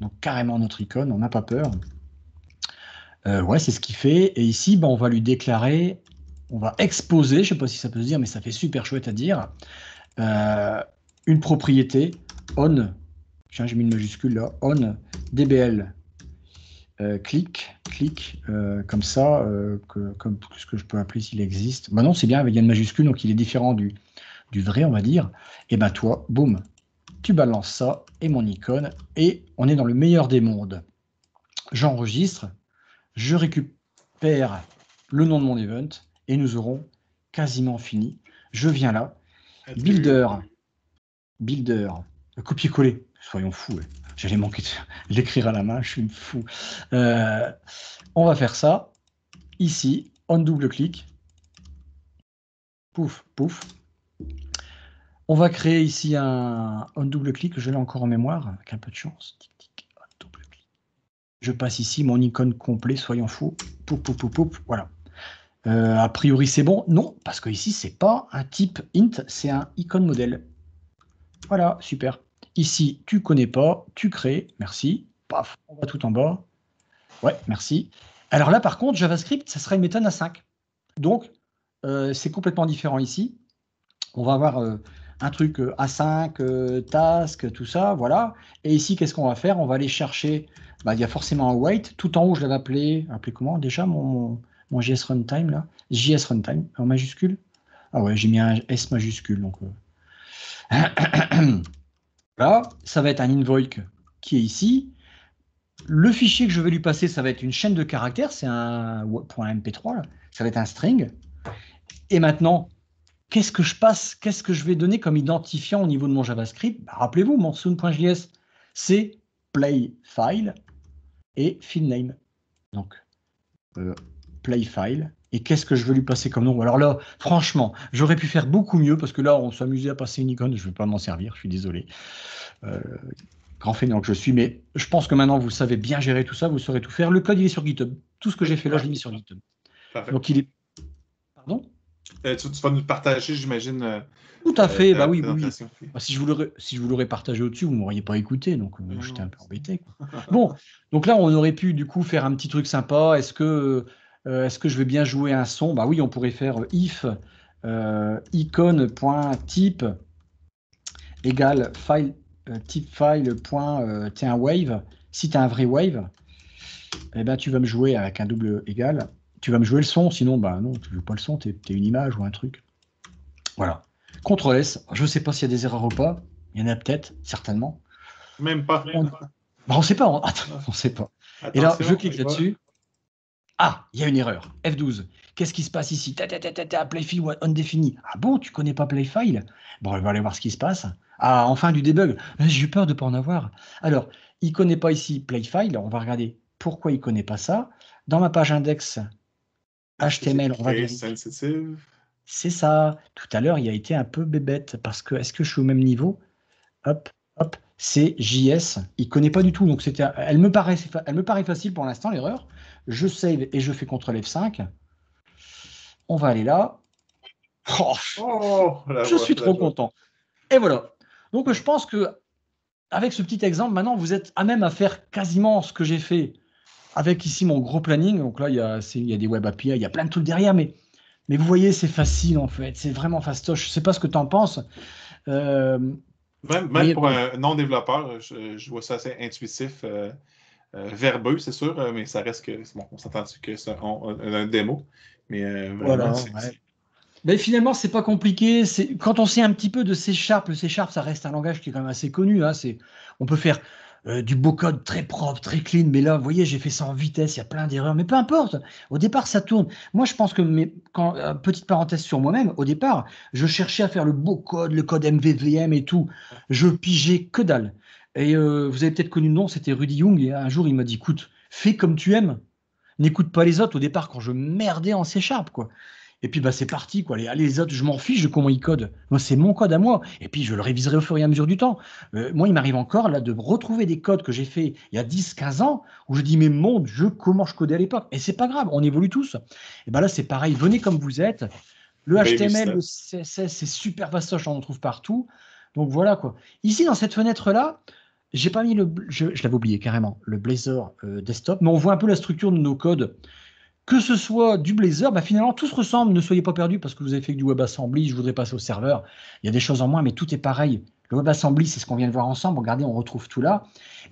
Donc, carrément notre icône, on n'a pas peur. Euh, ouais, c'est ce qu'il fait. Et ici, ben on va lui déclarer, on va exposer, je sais pas si ça peut se dire, mais ça fait super chouette à dire. Euh, une propriété on, tiens, j'ai mis une majuscule là, on dbl euh, clic, clic, euh, comme ça, euh, que, comme ce que je peux appeler s'il existe. Bah non, c'est bien, il y a une majuscule, donc il est différent du, du vrai, on va dire. Et ben toi, boum, tu balances ça et mon icône, et on est dans le meilleur des mondes. J'enregistre, je récupère le nom de mon event, et nous aurons quasiment fini. Je viens là, builder, builder, copier-coller. Soyons fous. J'allais manquer de l'écrire à la main, je suis fou. Euh, on va faire ça. Ici, on double clic. Pouf, pouf. On va créer ici un, on double-clic. Je l'ai encore en mémoire, avec un peu de chance. Je passe ici mon icône complet, soyons fous. Pouf, pouf, pouf, pouf. Voilà. Euh, a priori, c'est bon. Non, parce que ici, c'est pas un type int, c'est un icône modèle. Voilà, super. Ici, tu connais pas, tu crées, merci. Paf, on va tout en bas. Ouais, merci. Alors là, par contre, JavaScript, ça serait une méthode à 5. Donc, euh, c'est complètement différent ici. On va avoir euh, un truc A5, euh, task, tout ça, voilà. Et ici, qu'est-ce qu'on va faire On va aller chercher, bah, il y a forcément un wait. Tout en haut, je l'avais appelé, appelé comment déjà mon, mon, mon, JS runtime, là JS runtime, en majuscule. Ah ouais, j'ai mis un S majuscule, donc Là, ça va être un invoic qui est ici. Le fichier que je vais lui passer, ça va être une chaîne de caractères, c'est un .mp3, ça va être un string. Et maintenant, qu'est-ce que je passe, qu'est-ce que je vais donner comme identifiant au niveau de mon JavaScript bah, Rappelez-vous, mon soon.js, c'est play file et name Donc, euh, file Et qu'est-ce que je veux lui passer comme nom Alors là, franchement, j'aurais pu faire beaucoup mieux parce que là, on s'amusait à passer une icône. Je ne vais pas m'en servir, je suis désolé. Euh, grand fainéant que je suis, mais je pense que maintenant, vous savez bien gérer tout ça, vous saurez tout faire. Le code, il est sur GitHub. Tout ce que j'ai fait là, je l'ai mis sur GitHub. Donc il est. Pardon euh, tu, vas nous partager, j'imagine. Euh, tout à fait, bah oui, oui. Bah, si je vous l'aurais partagé au-dessus, vous ne m'auriez pas écouté, donc j'étais un peu embêté. bon, donc là, on aurait pu du coup faire un petit truc sympa. Est-ce que euh, est-ce que je veux bien jouer un son Bah oui, on pourrait faire euh, if euh, icon.type égale file type file point wave. Si tu as un vrai wave, eh ben, tu vas me jouer avec un double égal. Tu vas me jouer le son, sinon bah non, tu ne joues pas le son, tu es, une image ou un truc. Voilà. Ctrl S, je ne sais pas s'il y a des erreurs ou pas. Il y en a peut-être, certainement. Même pas. On bah, ne sait pas. Hein. On, ne sait pas. et là, je clique là-dessus. Ah, il y a une erreur. F12. Qu'est-ce qui se passe ici ta, Playfile undéfini. Ah bon, tu connais pas Playfile Bon, on va aller voir ce qui se passe. Ah, enfin du debug. Euh, j'ai eu peur de ne pas en avoir. Alors, il connaît pas ici Playfile. On va regarder pourquoi il connaît pas ça. Dans ma page index HTML, on va C'est ça. Tout à l'heure, il a été un peu bébête parce que est-ce que je suis au même niveau Hop, hop. C'est JS. Il connaît pas du tout. Donc Elle me paraît, elle me paraît facile pour l'instant l'erreur je save et je fais CTRL F5. On va aller là. Oh. Oh, je suis trop content. Et voilà. Donc je pense que avec ce petit exemple, maintenant vous êtes à même à faire quasiment ce que j'ai fait avec ici mon gros planning. Donc là, il y a, il y a des web API, il y a plein de trucs derrière, mais, mais vous voyez, c'est facile en fait. C'est vraiment fastoche. Je ne sais pas ce que tu en penses. Euh, même, pour un non-développeur, je, vois ça assez intuitif. Euh, euh, verbeux, c'est sûr, euh, mais ça reste que. Bon, on ce que ce un, un, un, démo. Mais euh, voilà, finalement, c'est pas compliqué. Quand on sait un petit peu de C le C ça reste un langage qui est quand même assez connu. Hein, on peut faire du beau code très propre, très clean, mais là, vous voyez, j'ai fait ça en vitesse, il y a plein d'erreurs, mais peu importe. Au départ, ça tourne. Moi, je pense que, quand, petite parenthèse sur moi-même, au départ, je cherchais à faire le beau code, le code MVVM et tout. Je pigeais que dalle. Et euh, vous avez peut-être connu le nom, c'était Rudy Young. Et un jour, il m'a dit écoute, fais comme tu aimes. N'écoute pas les autres au départ quand je merdais en s'échappe. Quoi. Et puis, bah, c'est parti. Quoi. Les, les autres, je m'en fiche de comment ils codent. Moi, c'est mon code à moi. Et puis, je le réviserai au fur et à mesure du temps. Euh, moi, il m'arrive encore là, de retrouver des codes que j'ai fait il y a 10, 15 ans où je dis mais mon Dieu, comment je codais à l'époque Et c'est pas grave, on évolue tous. Et bien bah, là, c'est pareil. Venez comme vous êtes. Le HTML, le CSS, c'est super vastoche, on en trouve partout. Donc voilà quoi. Ici, dans cette fenêtre-là, j'ai pas mis le, je, je l'avais oublié carrément, le Blazor euh, desktop, mais on voit un peu la structure de nos codes. Que ce soit du Blazor, bah, finalement tout se ressemble. Ne soyez pas perdus parce que vous avez fait du du WebAssembly. Je voudrais passer au serveur. Il y a des choses en moins, mais tout est pareil. Le WebAssembly, c'est ce qu'on vient de voir ensemble. Regardez, on retrouve tout là.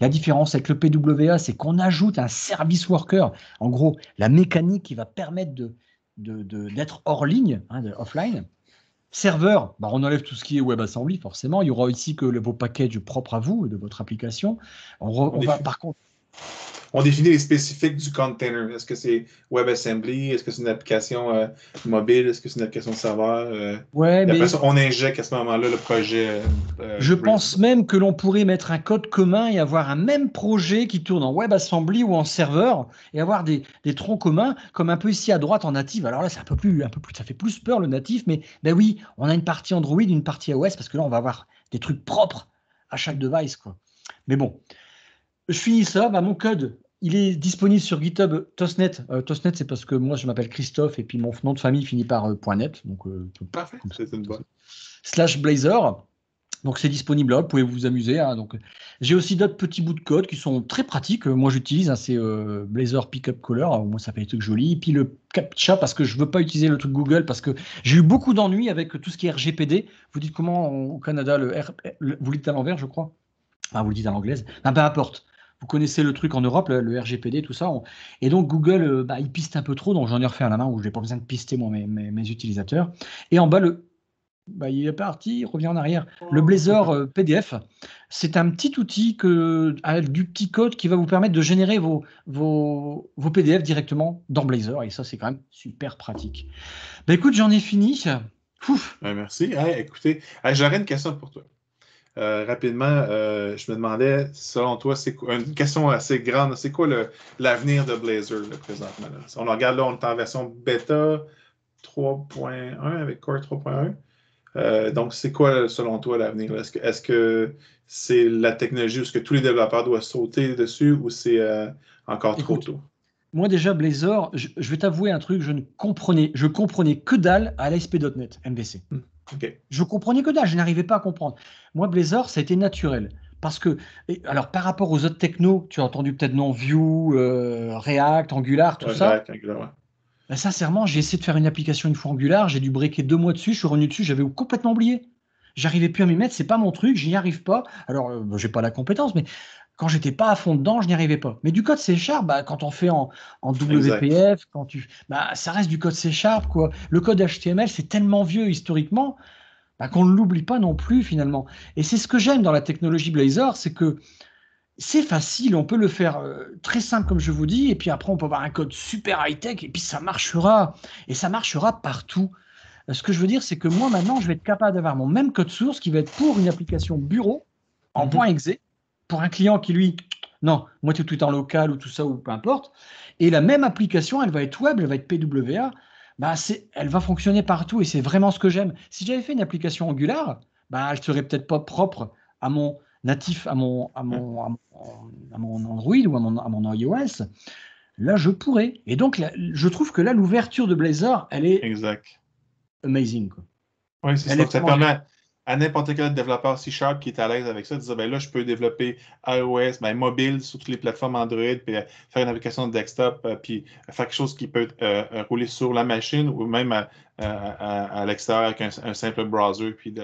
La différence avec le PWA, c'est qu'on ajoute un service worker. En gros, la mécanique qui va permettre de, de, d'être hors ligne, hein, offline, Serveur, bah, on enlève tout ce qui est WebAssembly, forcément. Il y aura ici que vos packages propres à vous, de votre application. on va, par contre, on définit les spécifiques du container. Est-ce que c'est WebAssembly? Est-ce que c'est une application euh, mobile? Est-ce que c'est une application serveur? Euh, ouais, on injecte à ce moment-là le projet. Euh, Je pense même que l'on pourrait mettre un code commun et avoir un même projet qui tourne en WebAssembly ou en serveur et avoir des, des troncs communs, comme un peu ici à droite en native. Alors là, c'est un peu plus, un peu plus, ça fait plus peur le natif, mais ben oui, on a une partie Android, une partie iOS, parce que là, on va avoir des trucs propres à chaque device, quoi. Mais bon, je finis ça, bah, mon code, il est disponible sur GitHub Tosnet. Euh, Tosnet, c'est parce que moi, je m'appelle Christophe et puis mon nom de famille finit par euh, .net. Donc, euh, Parfait, Slash blazer Donc, c'est disponible là, hein, vous pouvez vous amuser. Hein, donc. J'ai aussi d'autres petits bouts de code qui sont très pratiques. Moi, j'utilise, hein, c'est Blazor Pickup Color. Au moins, ça fait des trucs jolis. Et puis, le CAPTCHA, parce que je ne veux pas utiliser le truc Google, parce que j'ai eu beaucoup d'ennuis avec tout ce qui est RGPD. Vous dites comment au Canada, le, vous le dites à l'envers, je crois. vous le dites à l'anglaise. Ben, peu importe. Vous connaissez le truc en Europe, le, RGPD, tout ça. Et donc Google, euh, bah, il piste un peu trop, donc j'en ai refait à la main où je n'ai pas besoin de pister moi, mes, utilisateurs. Et en bas, le, bah, il est parti, il revient en arrière. Le Blazor euh, PDF, c'est un petit outil que, du petit code qui va vous permettre de générer vos, PDF directement dans Blazor. Et ça, c'est quand même super pratique. Bah, écoute, j'en ai fini. merci. Ouais, écoutez, ah, j'aurais une question pour toi. Euh, rapidement, euh, je me demandais, selon toi, c'est une question assez grande, c'est quoi l'avenir de Blazor le présentement? On regarde là, on est en version bêta 3.1 avec Core 3.1. Euh, donc, c'est quoi, selon toi, l'avenir? Est-ce que, ce c'est la technologie où ce que tous les développeurs doivent sauter dessus ou c'est encore trop tôt? Moi, déjà, Blazor, je, vais t'avouer un truc, je ne comprenais, je comprenais que dalle à l'ASP.NET MVC. Je comprenais que dalle, je n'arrivais pas à comprendre. Moi, Blazor, ça a été naturel. Parce que, alors par rapport aux autres technos, tu as entendu peut-être non Vue, euh, React, Angular, tout ça. React, Angular, ben, sincèrement, j'ai essayé de faire une application une fois Angular, j'ai dû breaker deux mois dessus, je suis revenu dessus, j'avais complètement oublié. J'arrivais plus à m'y mettre, c'est pas mon truc, j'y arrive pas. Alors, je euh, n'ai ben, j'ai pas la compétence, mais quand j'étais pas à fond dedans, je n'y arrivais pas. Mais du code C Sharp, bah, quand on fait en, WPF, quand tu, bah, ça reste du code C Sharp. Quoi. Le code HTML, c'est tellement vieux historiquement bah, qu'on ne l'oublie pas non plus finalement. Et c'est ce que j'aime dans la technologie Blazor, c'est que c'est facile, on peut le faire euh, très simple comme je vous dis, et puis après on peut avoir un code super high-tech, et puis ça marchera. Et ça marchera partout. Euh, ce que je veux dire, c'est que moi maintenant, je vais être capable d'avoir mon même code source qui va être pour une application bureau en mhm. point .exe, pour un client qui lui, non, moi tu tout en local ou tout ça ou peu importe. Et la même application, elle va être web, elle va être PWA, bah elle va fonctionner partout et c'est vraiment ce que j'aime. Si j'avais fait une application Angular, bah elle serait peut-être pas propre à mon natif, à mon, mon, à Android ou à mon, iOS. Là, je pourrais. Et donc, je trouve que là, l'ouverture de Blazor, elle est exact. amazing. Oui, c'est ça. Ça permet, à n'importe quel développeur C Sharp qui est à l'aise avec ça, disant ben là, je peux développer iOS, ben, mobile sur toutes les plateformes Android, puis euh, faire une application de desktop, euh, puis faire quelque chose qui peut euh, rouler sur la machine ou même à, l'extérieur avec un, simple browser, puis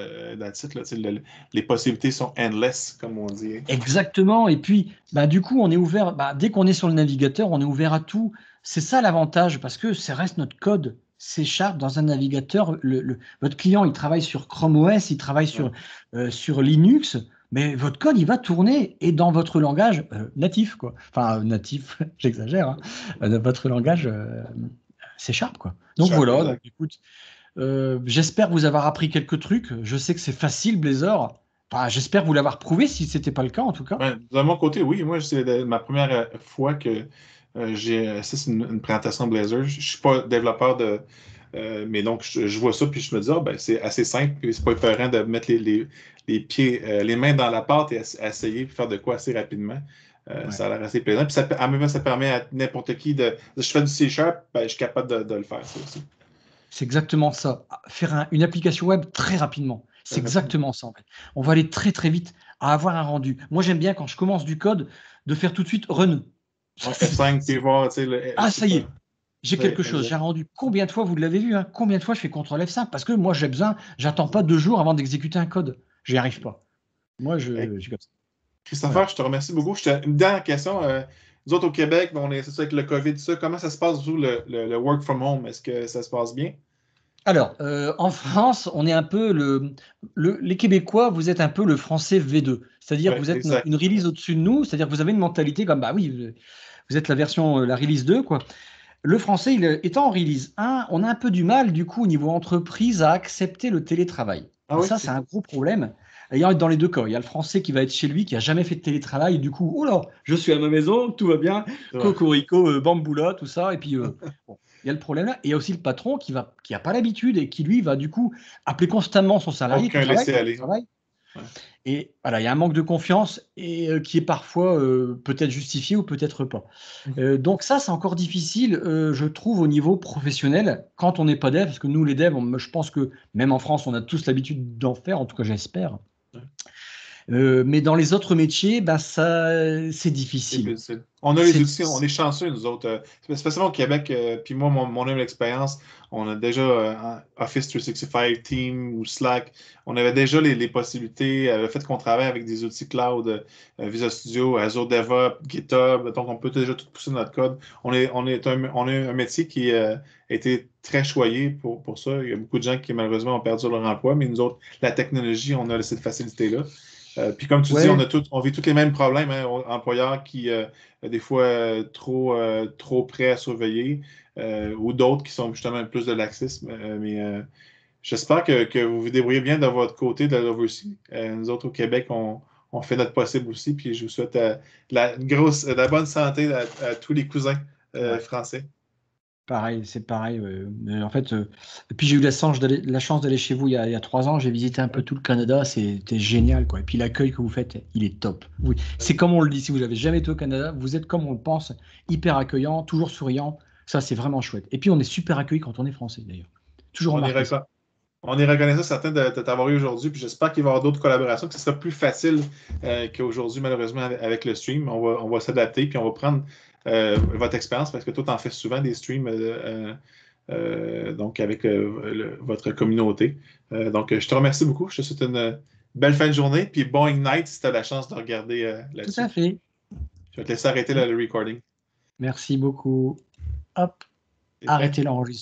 les possibilités sont endless, comme on dit. Exactement. Et puis, bah, du coup, on est ouvert, bah, dès qu'on est sur le navigateur, on est ouvert à tout. C'est ça l'avantage, parce que ça reste notre code. C Sharp dans un navigateur. Le, votre client, il travaille sur Chrome OS, il travaille sur, euh, sur Linux, mais votre code, il va tourner et dans votre langage euh, natif, quoi. Enfin, natif, j'exagère, hein. euh, votre langage euh, Sharp, quoi. Donc voilà, écoute, j'espère vous avoir appris quelques trucs. Je sais que c'est facile, Blazor. j'espère vous l'avoir prouvé si ce n'était pas le cas, en tout cas. Ben, de mon côté, oui. Moi, c'est ma première fois que euh, euh, ça, c'est une, présentation Blazor. Je ne suis pas développeur de. Euh, mais donc, je, vois ça, puis je me dis, ah, ben, c'est assez simple, puis c'est pas épeurant de mettre les, pieds, les mains dans la pâte et essayer de faire de quoi assez rapidement. Ça a l'air assez plaisant. Puis ça, en même ça permet à n'importe qui de. je fais du C-Sharp, ben, je suis capable de, le faire, aussi. C'est exactement ça. Ah, faire une application web très rapidement. C'est exactement ça, On va aller très, très vite à avoir un rendu. Moi, j'aime bien, quand je commence du code, de faire tout de suite run tu sais. Ah, ça y est. J'ai quelque chose, j'ai rendu. Combien de fois vous l'avez vu hein, Combien de fois je fais CTRL F5 Parce que moi, j'ai besoin, j'attends pas deux jours avant d'exécuter un code. J'y arrive pas. Moi, je, comme ça. Christopher, je te remercie beaucoup. Une dernière question. Euh, nous autres au Québec, on est, ça, avec le COVID, ça, comment ça se passe, vous, le work from home Est-ce que ça se passe bien alors, euh, en France, on est un peu le, Les Québécois, vous êtes un peu le français V2. C'est-à-dire vous êtes une, release au-dessus de nous, c'est-à-dire que vous avez une mentalité comme, bah oui, vous êtes la version, euh, la release 2, quoi. Le français, il, étant euh, en release 1, on a un peu du mal, du coup, au niveau entreprise, à accepter le télétravail. Ah ça, c'est un gros problème. Ayant dans les deux cas, il y a le français qui va être chez lui, qui a jamais fait de télétravail, du coup, oh là, je suis à ma maison, tout va bien, cocorico, bamboula, tout ça, et puis bon, il y a le problème là. Et il y a aussi le patron qui n'a qui a pas l'habitude et qui lui va du coup appeler constamment son salarié. Aucun laisser aller. Et voilà, il y a un manque de confiance et euh, qui est parfois euh, peut-être justifié ou peut-être pas. Mmh. Euh, donc ça, c'est encore difficile, je trouve, au niveau professionnel quand on n'est pas dev, parce que nous, les devs, je pense que même en France, on a tous l'habitude d'en faire, en tout cas, j'espère. Euh, mais dans les autres métiers, bah, c'est difficile. On a les outils, on est chanceux, nous autres. Euh, spécialement au Québec, euh, puis moi, mon, mon expérience, on a déjà Office 365, Team ou Slack. On avait déjà les, possibilités, le fait qu'on travaille avec des outils cloud, Visa Studio, Azure DevOps, GitHub, donc on peut déjà tout pousser notre code. On est, on un, métier qui a été très choyé pour ça. Il y a beaucoup de gens qui, malheureusement, ont perdu leur emploi, mais nous autres, la technologie, on a cette facilité-là. Euh, puis comme tu dis, on, vit tous les mêmes problèmes. Hein, employeurs qui, euh, des fois, euh, trop, trop prêts à surveiller ou d'autres qui sont justement plus de laxisme. mais j'espère que, vous vous débrouillez bien de votre côté de l'Overseas. nous autres au Québec, on, fait notre possible aussi. Puis je vous souhaite la, grosse, la bonne santé à, tous les cousins français. Pareil, c'est pareil. en fait, euh, puis j'ai eu la chance d'aller chez vous il y, a, trois ans. J'ai visité un peu tout le Canada. C'était génial, quoi. Et puis l'accueil que vous faites, il est top. Oui, c'est comme on le dit. Si vous n'avez jamais été au Canada, vous êtes comme on le pense, hyper accueillant, toujours souriant. Ça, c'est vraiment chouette. Et puis on est super accueilli quand on est français, d'ailleurs. Toujours on est, ça. on est reconnaissant certains de, t'avoir eu aujourd'hui, puis j'espère qu'il va y avoir d'autres collaborations, que ce sera plus facile euh, qu'aujourd'hui, malheureusement, avec, le stream. On va, on va s'adapter, puis on va prendre euh, votre expérience, parce que toi, tu en fais souvent des streams. Euh, euh, donc, avec votre communauté. donc, je te remercie beaucoup. Je te souhaite une belle fin de journée. Puis, bon night si tu as la chance de regarder la vidéo. Tout à fait. Je vais te laisser arrêter le recording. Merci beaucoup. Hop, arrêtez ben, l'enregistrement.